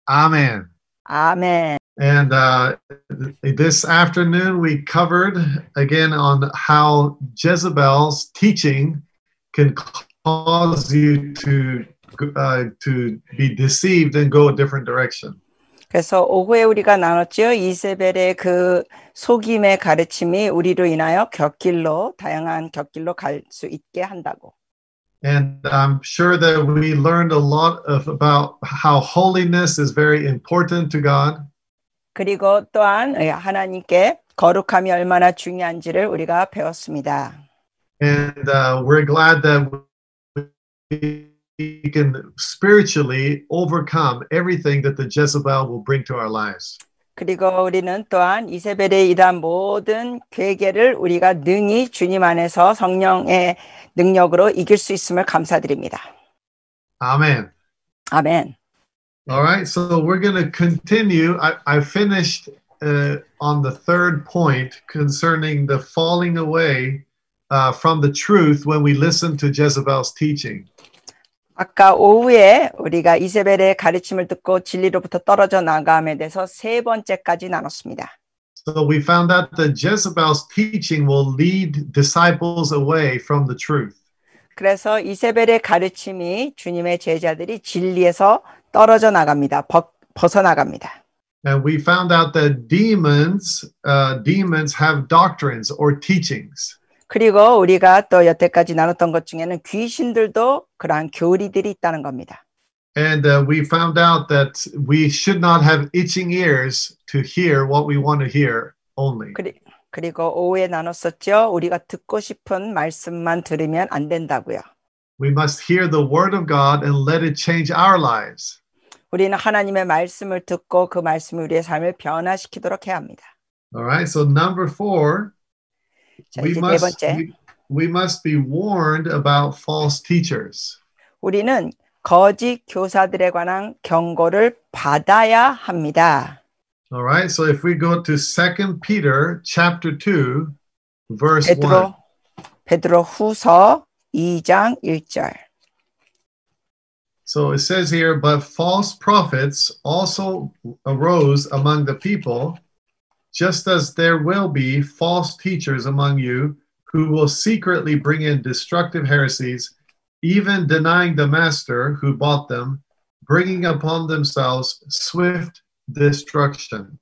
Speaker 3: 아멘. 아멘.
Speaker 2: And uh, this afternoon we covered again on how Jezebel's teaching can cause you to uh, to be deceived and go a different direction.
Speaker 3: 그래서 오후에 우리가 나눴지요. 이세벨의 그 속임의 가르침이 우리로 인하여 곁길로 다양한 곁길로 갈 수 있게 한다고.
Speaker 2: And I'm sure that we learned a lot of about how holiness is very important to God.
Speaker 3: 그리고 또한 하나님께 거룩함이 얼마나 중요한지를 우리가 배웠습니다.
Speaker 2: And uh, we're glad that we we can spiritually overcome everything that the Jezebel will bring to our lives.
Speaker 3: 그리고 우리는 또한 이세벨의 이단 모든 괴계를 우리가 능히 주님 안에서 성령의 능력으로 이길 수 있음을 감사드립니다. 아멘. 아멘.
Speaker 2: All right, so we're going to continue. I, I finished uh, on the third point concerning the falling away uh, from the truth when we listen to Jezebel's teaching.
Speaker 3: 아까 오후에 우리가 이세벨의 가르침을 듣고 진리로부터 떨어져 나감에 대해서 세 번째까지 나눴습니다.
Speaker 2: So we found out that Jezebel's teaching will lead disciples away from the truth.
Speaker 3: 그래서 이세벨의 가르침이 주님의 제자들이 진리에서 떨어져 나갑니다. 벗, 벗어나갑니다.
Speaker 2: And we found out that demons, uh, demons have doctrines or teachings.
Speaker 3: 그리고 우리가 또 여태까지 나눴던 것 중에는 귀신들도 그러한 교리들이 있다는 겁니다.
Speaker 2: And uh, we found out that we should not have itching ears to hear what we want to hear only. 그리,
Speaker 3: 그리고 오후에 나눴었죠. 우리가 듣고 싶은 말씀만 들으면 안 된다고요.
Speaker 2: We must hear the word of God and let it change our lives.
Speaker 3: 우리는 하나님의 말씀을 듣고 그 말씀이 우리의 삶을 변화시키도록 해야 합니다.
Speaker 2: All right, so number four.
Speaker 3: we Must, we,
Speaker 2: we must be warned about false teachers.
Speaker 3: 우리는 거짓 교사들에 관한 경고를 받아야 합니다.
Speaker 2: All right. So if we go to 2 Peter chapter 2 verse 베드로,
Speaker 3: 1. 베드로 후서 2장 1절.
Speaker 2: So it says here, but false prophets also arose among the people, just as there will be false teachers among you who will secretly bring in destructive heresies, even denying the master who bought them, bringing upon themselves swift destruction.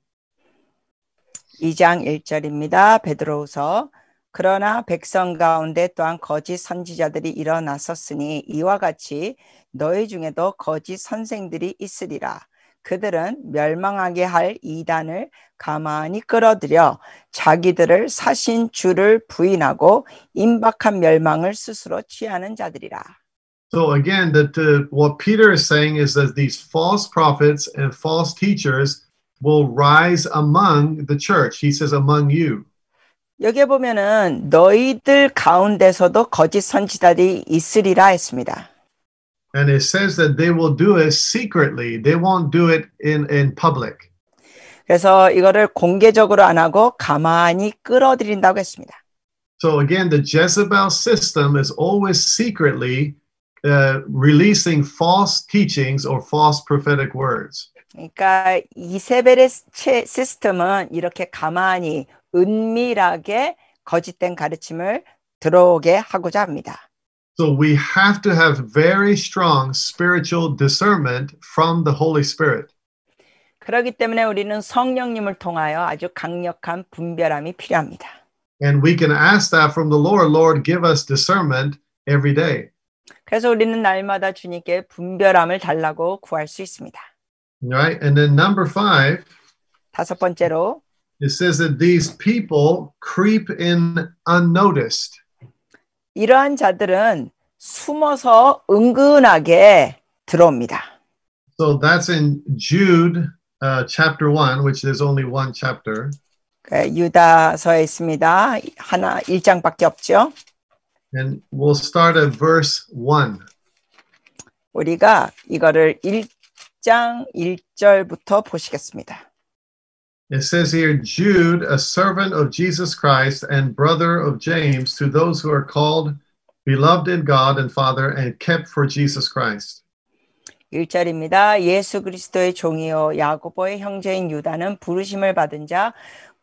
Speaker 3: 2장 1절입니다. 베드로후서 그러나 백성 가운데 또한 거짓 선지자들이 일어났었으니 이와 같이 너희 중에도 거짓 선생들이 있으리라. 그들은 멸망하게 할 이단을 가만히 끌어들여 자기들을 사신 주를 부인하고 임박한 멸망을 스스로 취하는 자들이라.
Speaker 2: So again, that uh, what Peter is saying is that these false prophets and false teachers will rise among the church. He says among you.
Speaker 3: 여기 보면은 너희들 가운데서도 거짓 선지자들이 있으리라 했습니다.
Speaker 2: And it says that they will do it secretly. They won't do it
Speaker 3: in, in public. 그래서 이거를 공개적으로 안 하고 가만히 끌어들인다고 했습니다.
Speaker 2: So again, the Jezebel system is always secretly uh, releasing false teachings or false prophetic words.
Speaker 3: 그러니까 이세벨의 시스템은 이렇게 가만히 은밀하게 거짓된 가르침을 들어오게 하고자 합니다.
Speaker 2: So we have to have very strong spiritual discernment from the Holy Spirit.
Speaker 3: 때문에 우리는 성령님을 통하여 아주 강력한 분별함이 필요합니다.
Speaker 2: And we can ask that from the Lord. Lord, give us discernment every day.
Speaker 3: 그래서 우리는 날마다 주님께 분별함을 달라고 구할 수 있습니다.
Speaker 2: Right? And then number 5. 다섯 번째로 it says that these people creep in unnoticed.
Speaker 3: 이러한 자들은 숨어서 은근하게
Speaker 2: 들어옵니다. So that's in Jude uh, chapter 1 which there's only one chapter.
Speaker 3: 유다서에 있습니다. 하나 1장밖에 없죠. And we'll start at verse 1. 우리가 이거를 1장 1절부터 보시겠습니다.
Speaker 2: It says here, Jude, a servant of Jesus Christ and brother of James, to those who are called, beloved in God and Father, and kept for Jesus Christ.
Speaker 3: 1절입니다. 예수 그리스도의 종이요 야고보의 형제인 유다는 부르심을 받은 자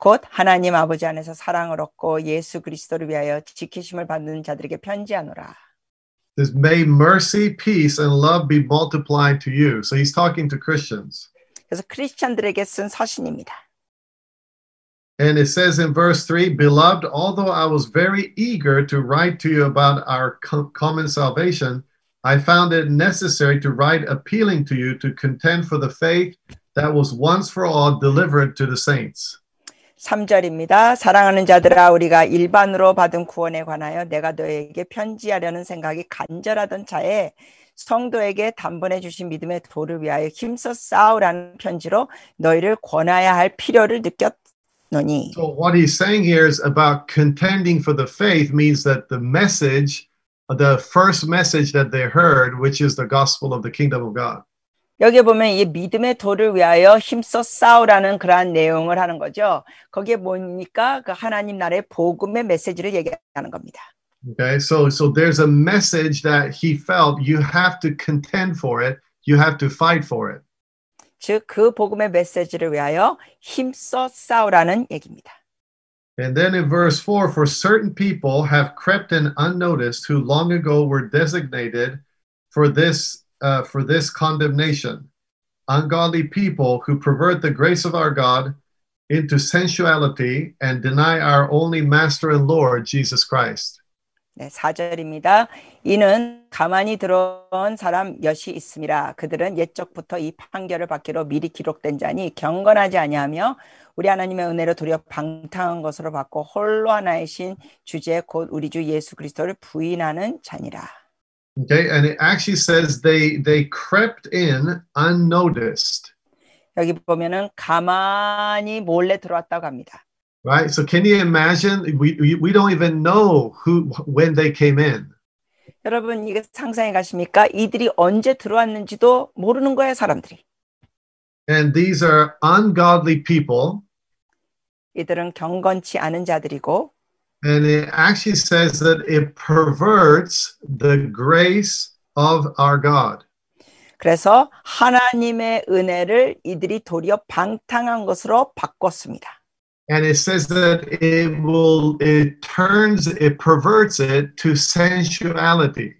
Speaker 3: 곧 하나님 아버지 안에서 사랑을 얻고 예수 그리스도를 위하여 지키심을 받는 자들에게 편지하노라.
Speaker 2: This may mercy, peace and love be multiplied to you. So he's talking to Christians.
Speaker 3: 그래서 크리스천들에게 쓴 서신입니다.
Speaker 2: And it says in verse 3 Beloved, although I was very eager to write to you about our co- common salvation, I found it necessary to write appealing to you to contend for the faith that was once for all delivered to the saints.
Speaker 3: 3절입니다. 사랑하는 자들아 우리가 일반으로 받은 구원에 관하여 내가 너에게 편지하려는 생각이 간절하던 차에 성도에게 단번에 주신 믿음의 도를 위하여 힘써 싸우라는 편지로 너희를 할 필요를 느꼈
Speaker 2: のに。So what he's saying here is about contending for the faith means that the message, the first message that they heard, which is the gospel of the kingdom of God.
Speaker 3: 여기 보면 이 믿음의 도를 위하여 힘써 싸우라는 그러한 내용을 하는 거죠. 거기에 뭡니까? 그 하나님 나라의 복음의 메시지를 얘기하는 겁니다.
Speaker 2: Okay, so so there's a message that he felt you have to contend for it, you have to fight for it.
Speaker 3: 복음의 메시지를 위하여 힘써 싸우라는 얘기입니다.
Speaker 2: And then in verse 4 for certain people have crept in unnoticed who long ago were designated for this uh, for this condemnation. Ungodly people who pervert the grace of our God into sensuality and deny our only master and lord Jesus Christ.
Speaker 3: 네, 4절입니다. 이는 가만히 들어온 사람 몇이 있습니다. 그들은 옛적부터 이 판결을 받기로 미리 기록된 자니 경건하지 아니하며 우리 하나님의 은혜로 도리어 방탕한 것으로 받고 홀로 하나이신 주제 곧 우리 주 예수 그리스도를 부인하는 자니라.
Speaker 2: Okay, and it actually says they they crept in unnoticed.
Speaker 3: 여기 보면은 가만히 몰래 들어왔다고 합니다.
Speaker 2: Right, so can you imagine? We we don't even know who when they came in.
Speaker 3: 여러분 이거 상상해 가십니까? 이들이 언제 들어왔는지도 모르는 거예요, 사람들이.
Speaker 2: And these are ungodly people.
Speaker 3: 이들은 경건치 않은 자들이고.
Speaker 2: And it actually says that it perverts the grace of our God.
Speaker 3: 그래서 하나님의 은혜를 이들이 도리어 방탕한 것으로 바꿨습니다.
Speaker 2: and it says that it will it turns it perverts it to sensuality.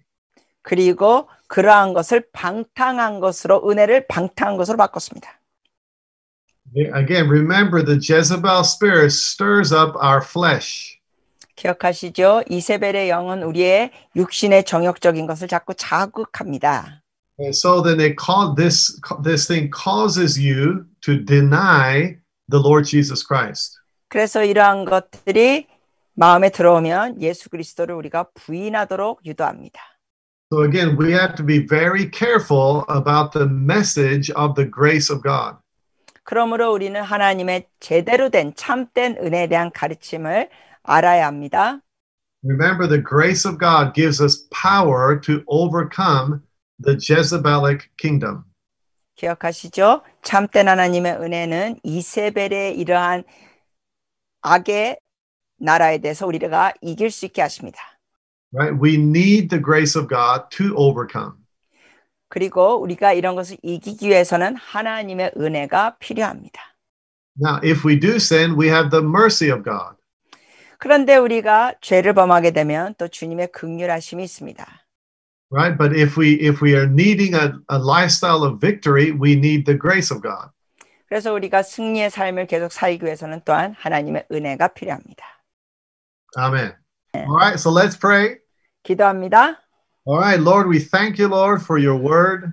Speaker 3: 그리고 그러한 것을 방탕한 것으로 은혜를 방탕한 것으로 바꿨습니다.
Speaker 2: Again, remember the Jezebel spirit stirs up our flesh.
Speaker 3: 기억하시죠? 이세벨의 영은 우리의 육신의 정욕적인 것을 자꾸 자극합니다.
Speaker 2: And so then it called this this thing causes you to deny the Lord Jesus Christ.
Speaker 3: 그래서 이러한 것들이 마음에 들어오면 예수 그리스도를 우리가 부인하도록 유도합니다.
Speaker 2: So again, we have to be very careful about the message of the grace of God.
Speaker 3: 그러므로 우리는 하나님의 제대로 된 참된 은혜에 대한 가르침을 알아야 합니다.
Speaker 2: Remember, the grace of God gives us power to overcome the Jezebelic kingdom.
Speaker 3: 기억하시죠? 참된 하나님의 은혜는 이세벨의 이러한 악의 나라에 대해서 우리가 이길 수 있게 하십니다.
Speaker 2: Right? We need the grace of God to overcome.
Speaker 3: 그리고 우리가 이런 것을 이기기 위해서는 하나님의 은혜가 필요합니다.
Speaker 2: Now, if we do sin, we have the mercy of God.
Speaker 3: 그런데 우리가 죄를 범하게 되면 또 주님의 긍휼하심이 있습니다.
Speaker 2: Right, but if we if we are needing a, a lifestyle of victory, we need the grace of God.
Speaker 3: 그래서 우리가 승리의 삶을 계속 살기 위해서는 또한 하나님의 은혜가 필요합니다.
Speaker 2: 아멘. Alright, so let's pray. 기도합니다. Alright, Lord, we thank you, Lord, for your word.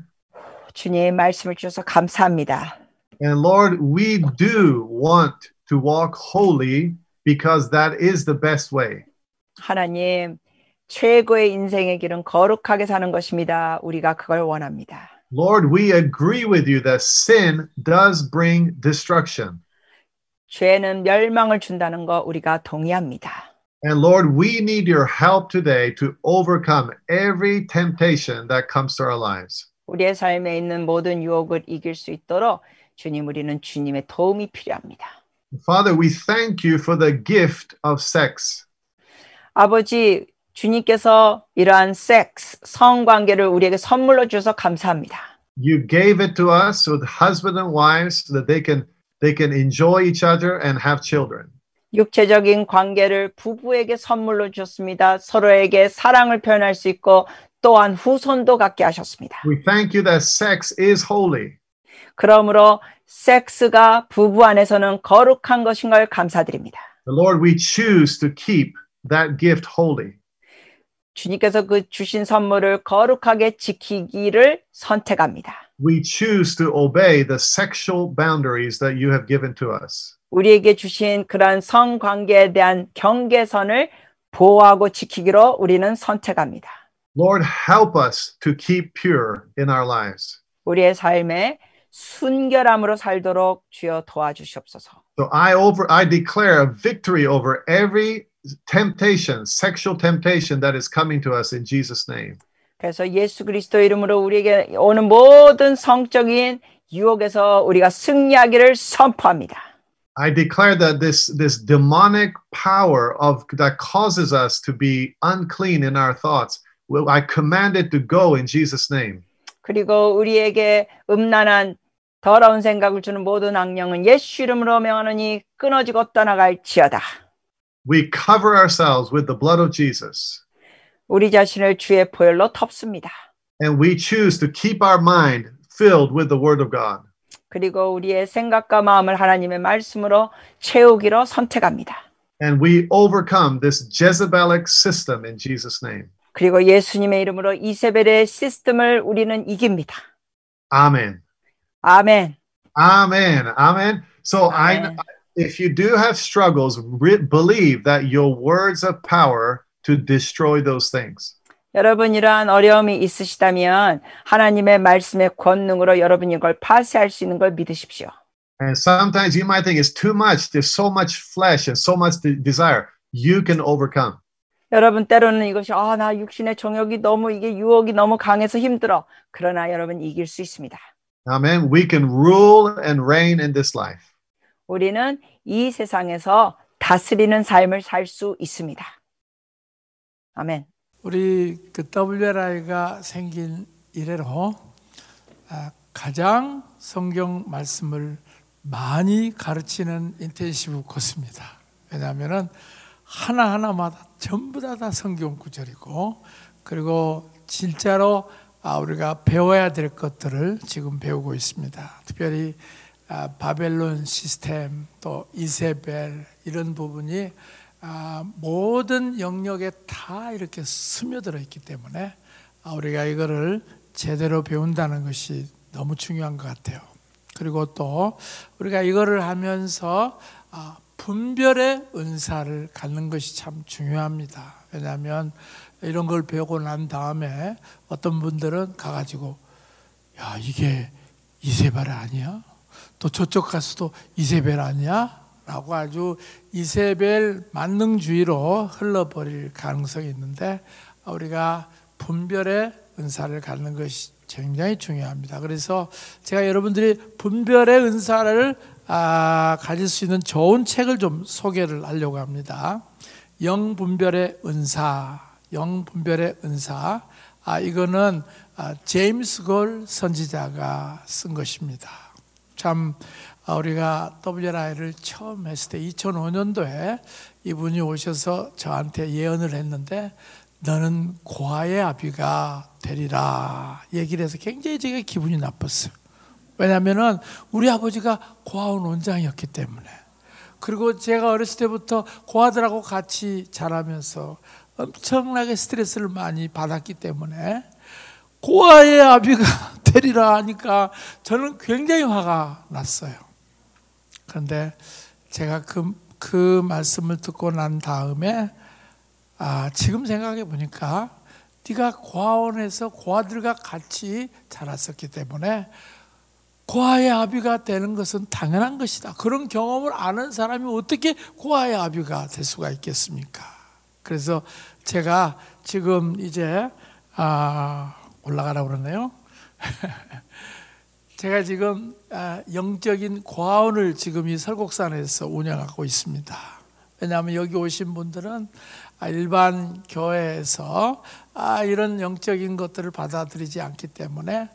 Speaker 3: 주님의 말씀을 주셔서 감사합니다.
Speaker 2: And Lord, we do want to walk holy because that is the best way.
Speaker 3: 하나님, 최고의 인생의 길은 거룩하게 사는 것입니다. 우리가 그걸 원합니다.
Speaker 2: Lord, we agree with you that sin does bring destruction.
Speaker 3: 죄는 멸망을 준다는 거 우리가 동의합니다.
Speaker 2: And Lord, we need your help today to overcome every temptation that comes to our lives.
Speaker 3: 우리의 삶에 있는 모든 유혹을 이길 수 있도록 주님 우리는 주님의 도움이 필요합니다.
Speaker 2: Father, we thank you for the gift of
Speaker 3: sex. 아버지 주님께서 이러한 섹스, 성관계를 우리에게 선물로 주셔서 감사합니다.
Speaker 2: You gave it to us with husband and wives so that they can they can enjoy each other and have children.
Speaker 3: 육체적인 관계를 부부에게 선물로 주셨습니다. 서로에게 사랑을 표현할 수 있고 또한 후손도 갖게 하셨습니다. We thank you that sex is holy. 그러므로 섹스가 부부 안에서는 거룩한 것인 걸 감사드립니다. The Lord, we choose
Speaker 2: to keep that gift holy.
Speaker 3: 주님께서 그 주신 선물을 거룩하게 지키기를 선택합니다.
Speaker 2: We choose to obey the sexual boundaries that you have given to us.
Speaker 3: 우리에게 주신 그러한 성관계에 대한 경계선을 보호하고 지키기로 우리는 선택합니다. Lord, help us to keep pure in our lives. 우리의 삶에 순결함으로 살도록 주여 도와주시옵소서.
Speaker 2: So I over I declare a victory over every temptation, sexual temptation that is coming to us in Jesus name.
Speaker 3: 그래서 예수 그리스도 이름으로 우리에게 오는 모든 성적인 유혹에서 우리가 승리하기를 선포합니다.
Speaker 2: I declare that this this demonic power of that causes us to be unclean in our thoughts, well, I command it to go in Jesus' name.
Speaker 3: 그리고 우리에게 음란한 더러운 생각을 주는 모든 악령은 예수 이름으로 명하노니 끊어지고 떠나갈지어다.
Speaker 2: We cover ourselves with the blood of Jesus.
Speaker 3: 우리 자신을 주의 보혈로 덮습니다.
Speaker 2: And we choose to keep our mind filled with the word of God.
Speaker 3: 그리고 우리의 생각과 마음을 하나님의 말씀으로 채우기로 선택합니다.
Speaker 2: And we overcome this Jezebelic system in Jesus name.
Speaker 3: 그리고 예수님의 이름으로 이세벨의 시스템을 우리는 이깁니다. 아멘. 아멘. 아멘.
Speaker 2: 아멘. So 아멘. I if you do have struggles, re- believe that your words have power to destroy those things.
Speaker 3: 여러분 이러한 어려움이 있으시다면 하나님의 말씀의 권능으로 여러분 이걸 파쇄할 수 있는 걸 믿으십시오.
Speaker 2: And sometimes you might think it's too much. There's so much flesh and so much de- desire. You can overcome.
Speaker 3: 여러분 때로는 이것이 아 나 육신의 정욕이 너무 이게 유혹이 너무 강해서 힘들어. 그러나 여러분 이길 수 있습니다.
Speaker 2: Amen. We can rule and reign in this life.
Speaker 3: 우리는 이 세상에서 다스리는 삶을 살
Speaker 1: 수 있습니다. 아멘. 우리 그 WRI가 생긴 이래로 아, 가장 성경 말씀을 많이 가르치는 인텐시브 코스입니다. 왜냐하면은 하나하나마다 전부 다, 다 성경 구절이고 그리고 진짜로 아, 우리가 배워야 될 것들을 지금 배우고 있습니다. 특별히 아, 바벨론 시스템 또 이세벨 이런 부분이 아, 모든 영역에 다 이렇게 스며들어 있기 때문에 아, 우리가 이거를 제대로 배운다는 것이 너무 중요한 것 같아요. 그리고 또 우리가 이거를 하면서 분별의 은사를 갖는 것이 참 중요합니다. 왜냐하면 이런 걸 배우고 난 다음에 어떤 분들은 가가지고 야 이게 이세발 아니야? 또 저쪽 가서도 이세벨 아니야? 라고 아주 이세벨 만능주의로 흘러버릴 가능성이 있는데 우리가 분별의 은사를 갖는 것이 굉장히 중요합니다. 그래서 제가 여러분들이 분별의 은사를 아, 가질 수 있는 좋은 책을 좀 소개를 하려고 합니다. 영분별의 은사, 영분별의 은사. 아, 이거는 아, 제임스 골 선지자가 쓴 것입니다. 참 아, 우리가 WRI를 처음 했을 때 2005년도에 이분이 오셔서 저한테 예언을 했는데 너는 고아의 아비가 되리라 얘기를 해서 굉장히 제가 기분이 나빴어요. 왜냐하면 우리 아버지가 고아원 원장이었기 때문에 그리고 제가 어렸을 때부터 고아들하고 같이 자라면서 엄청나게 스트레스를 많이 받았기 때문에 고아의 아비가 되리라 *laughs* 하니까 저는 굉장히 화가 났어요. 그런데 제가 그, 그 말씀을 듣고 난 다음에 아, 지금 생각해 보니까 네가 고아원에서 고아들과 같이 자랐었기 때문에 고아의 아비가 되는 것은 당연한 것이다. 그런 경험을 아는 사람이 어떻게 고아의 아비가 될 수가 있겠습니까? 그래서 제가 지금 이제 아, 올라가라고 그러네요. *laughs* 제가 지금 아, 영적인 고아원을 지금 이 설곡산에서 운영하고 있습니다. 왜냐하면 여기 오신 분들은 아, 일반 교회에서 아, 이런 영적인 것들을 받아들이지 않기 때문에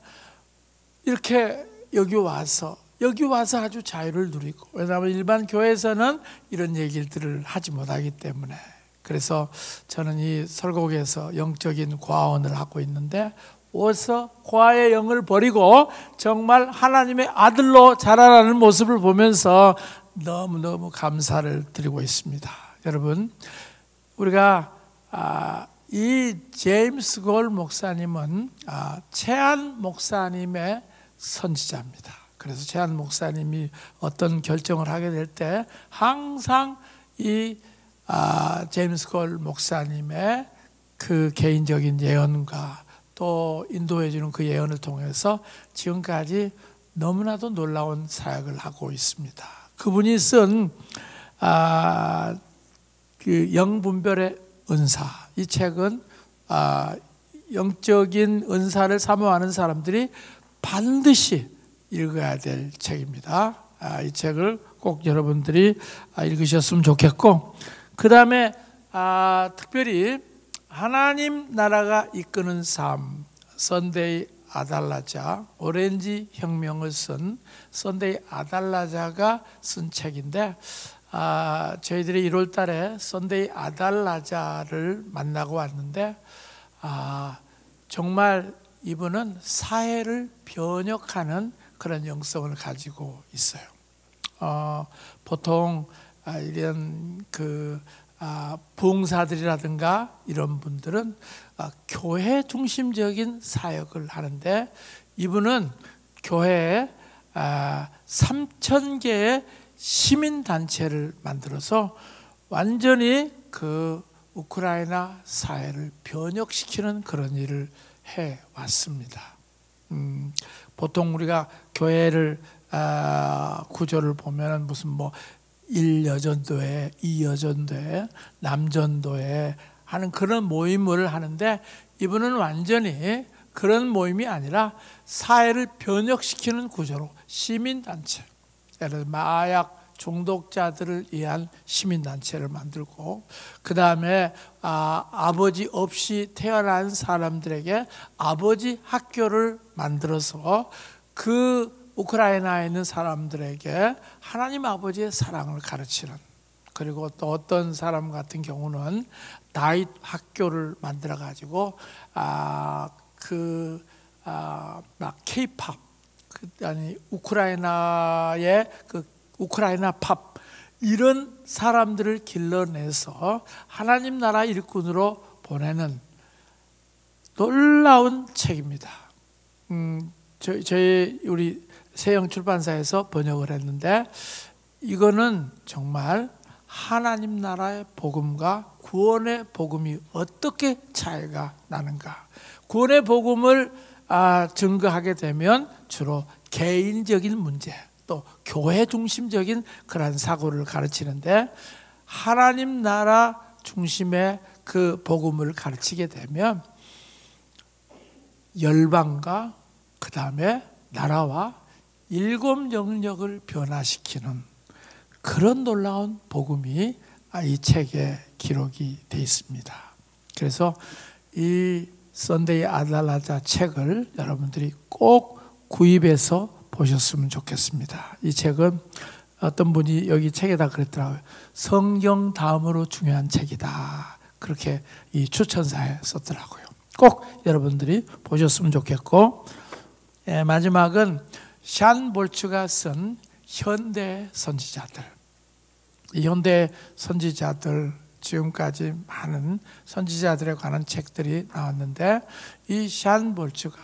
Speaker 1: 이렇게 여기 와서 여기 와서 아주 자유를 누리고 왜냐하면 일반 교회에서는 이런 얘기들을 하지 못하기 때문에 그래서 저는 이 설곡에서 영적인 과언을 하고 있는데 어서 고아의 영을 버리고 정말 하나님의 아들로 자라나는 모습을 보면서 너무너무 감사를 드리고 있습니다. 여러분, 우리가 아, 이 제임스 골 목사님은 아, 최한 목사님의 선지자입니다. 그래서 최한 목사님이 어떤 결정을 하게 될 때 항상 이 아, 제임스 골 목사님의 그 개인적인 예언과 또 인도해 주는 그 예언을 통해서 지금까지 너무나도 놀라운 사역을 하고 있습니다. 그분이 쓴 아, 그 영분별의 은사 이 책은 아, 영적인 은사를 사모하는 사람들이 반드시 읽어야 될 책입니다. 아, 이 책을 꼭 여러분들이 아, 읽으셨으면 좋겠고 그 다음에 아, 특별히 하나님 나라가 이끄는 삶 선데이 아달라자 오렌지 혁명을 쓴 선데이 아달라자가 쓴 책인데 아, 저희들이 1월 달에 선데이 아달라자를 만나고 왔는데 아, 정말 이분은 사회를 변혁하는 그런 영성을 가지고 있어요. 어, 보통 아, 이런 그 아, 봉사들이라든가 이런 분들은 아, 교회 중심적인 사역을 하는데 이분은 교회에 3천 아, 개의 시민 단체를 만들어서 완전히 그 우크라이나 사회를 변혁시키는 그런 일을 해 왔습니다. 음, 보통 우리가 교회를 아, 구조를 보면 무슨 뭐 1여전도에2여전도에남전도에 하는 그런 모임을 하는데 이분은 완전히 그런 모임이 아니라 사회를 변혁시키는 구조로 시민단체, 예를 들어 마약 중독자들을 위한 시민단체를 만들고 그 다음에 아, 아버지 없이 태어난 사람들에게 아버지 학교를 만들어서 그 우크라이나에 있는 사람들에게 하나님 아버지의 사랑을 가르치는 그리고 또 어떤 사람 같은 경우는 다잇 학교를 만들어 가지고 아 그 아, 막 그, 아, 케이팝 그, 아니 우크라이나의 그 우크라이나 팝 이런 사람들을 길러내서 하나님 나라 일꾼으로 보내는 놀라운 책입니다. 음, 저, 저희 우리 세영 출판사에서 번역을 했는데 이거는 정말 하나님 나라의 복음과 구원의 복음이 어떻게 차이가 나는가. 구원의 복음을 아, 증거하게 되면 주로 개인적인 문제, 또 교회 중심적인 그러한 사고를 가르치는데 하나님 나라 중심의 그 복음을 가르치게 되면 열방과 그 다음에 나라와 일곱 영역을 변화시키는 그런 놀라운 복음이 아, 이 책에 기록이 되어 있습니다. 그래서 이 썬데이 아달라자 책을 여러분들이 꼭 구입해서 보셨으면 좋겠습니다. 이 책은 어떤 분이 여기 책에다 그랬더라고요. 성경 다음으로 중요한 책이다. 그렇게 이 추천사에 썼더라고요. 꼭 여러분들이 보셨으면 좋겠고 예, 마지막은 샨 볼츠가 쓴 현대 선지자들 현대 선지자들 지금까지 많은 선지자들에 관한 책들이 나왔는데 이 샨 볼츠가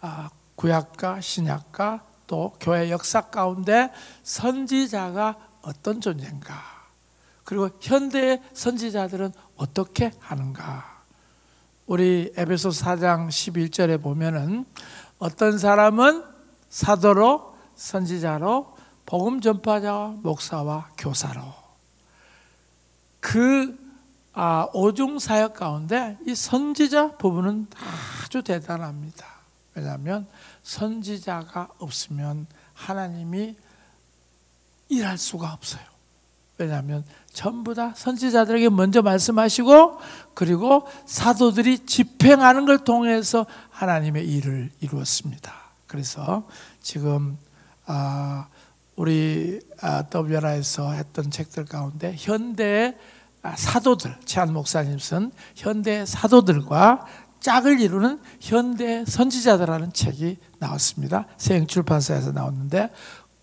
Speaker 1: 아, 구약과 신약과 또 교회 역사 가운데 선지자가 어떤 존재인가 그리고 현대 선지자들은 어떻게 하는가 우리 에베소 4장 11절에 보면은 어떤 사람은 사도로 선지자로 복음 전파자와 목사와 교사로 그 아, 오중 사역 가운데 이 선지자 부분은 아주 대단합니다. 왜냐하면 선지자가 없으면 하나님이 일할 수가 없어요. 왜냐하면 전부 다 선지자들에게 먼저 말씀하시고 그리고 사도들이 집행하는 걸 통해서 하나님의 일을 이루었습니다. 그래서 지금 아, 우리 아, WR에서 했던 책들 가운데 현대 아, 사도들 최한 목사님 쓴 현대 사도들과 짝을 이루는 현대 선지자들라는 책이 나왔습니다. 세출판사에서 나왔는데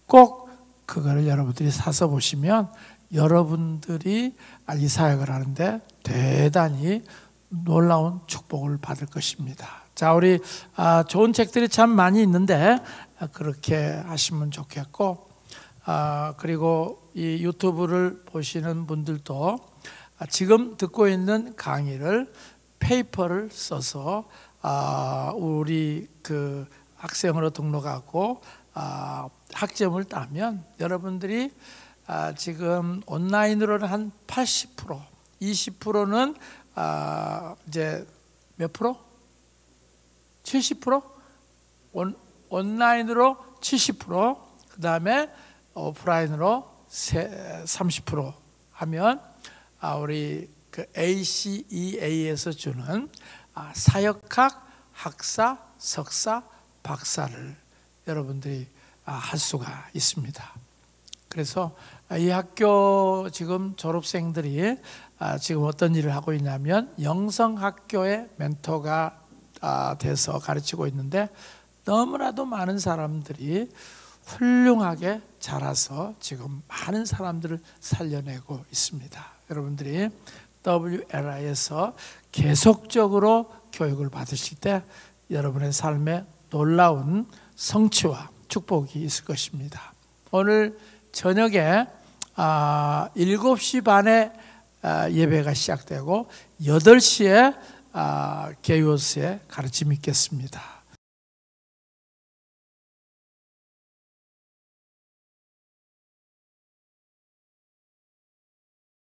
Speaker 1: 꼭 그거를 여러분들이 사서 보시면 여러분들이 아, 이 사역을 하는데 대단히 놀라운 축복을 받을 것입니다. 자, 우리 아, 좋은 책들이 참 많이 있는데 아, 그렇게 하시면 좋겠고, 아, 그리고 이 유튜브를 보시는 분들도 지금 듣고 있는 강의를 페이퍼를 써서 우리 그 학생으로 등록하고 학점을 따면 여러분들이 지금 온라인으로는 한 80%, 20%는 이제 몇 프로? 70% 온, 온라인으로 70%그 다음에 오프라인으로 30% 하면 아, 우리 그 ACEA에서 주는 아, 사역학 학사 석사 박사를 여러분들이 아, 할 수가 있습니다. 그래서 이 학교 지금 졸업생들이 아, 지금 어떤 일을 하고 있냐면 영성학교의 멘토가 아, 돼서 가르치고 있는데 너무나도 많은 사람들이 훌륭하게 자라서 지금 많은 사람들을 살려내고 있습니다. 여러분들이 WLI에서 계속적으로 교육을 받으실 때 여러분의 삶에 놀라운 성취와 축복이 있을 것입니다. 오늘 저녁에 7시 아, 반에 아, 예배가 시작되고 8시에 아, 개요스의 가르침이 있겠습니다.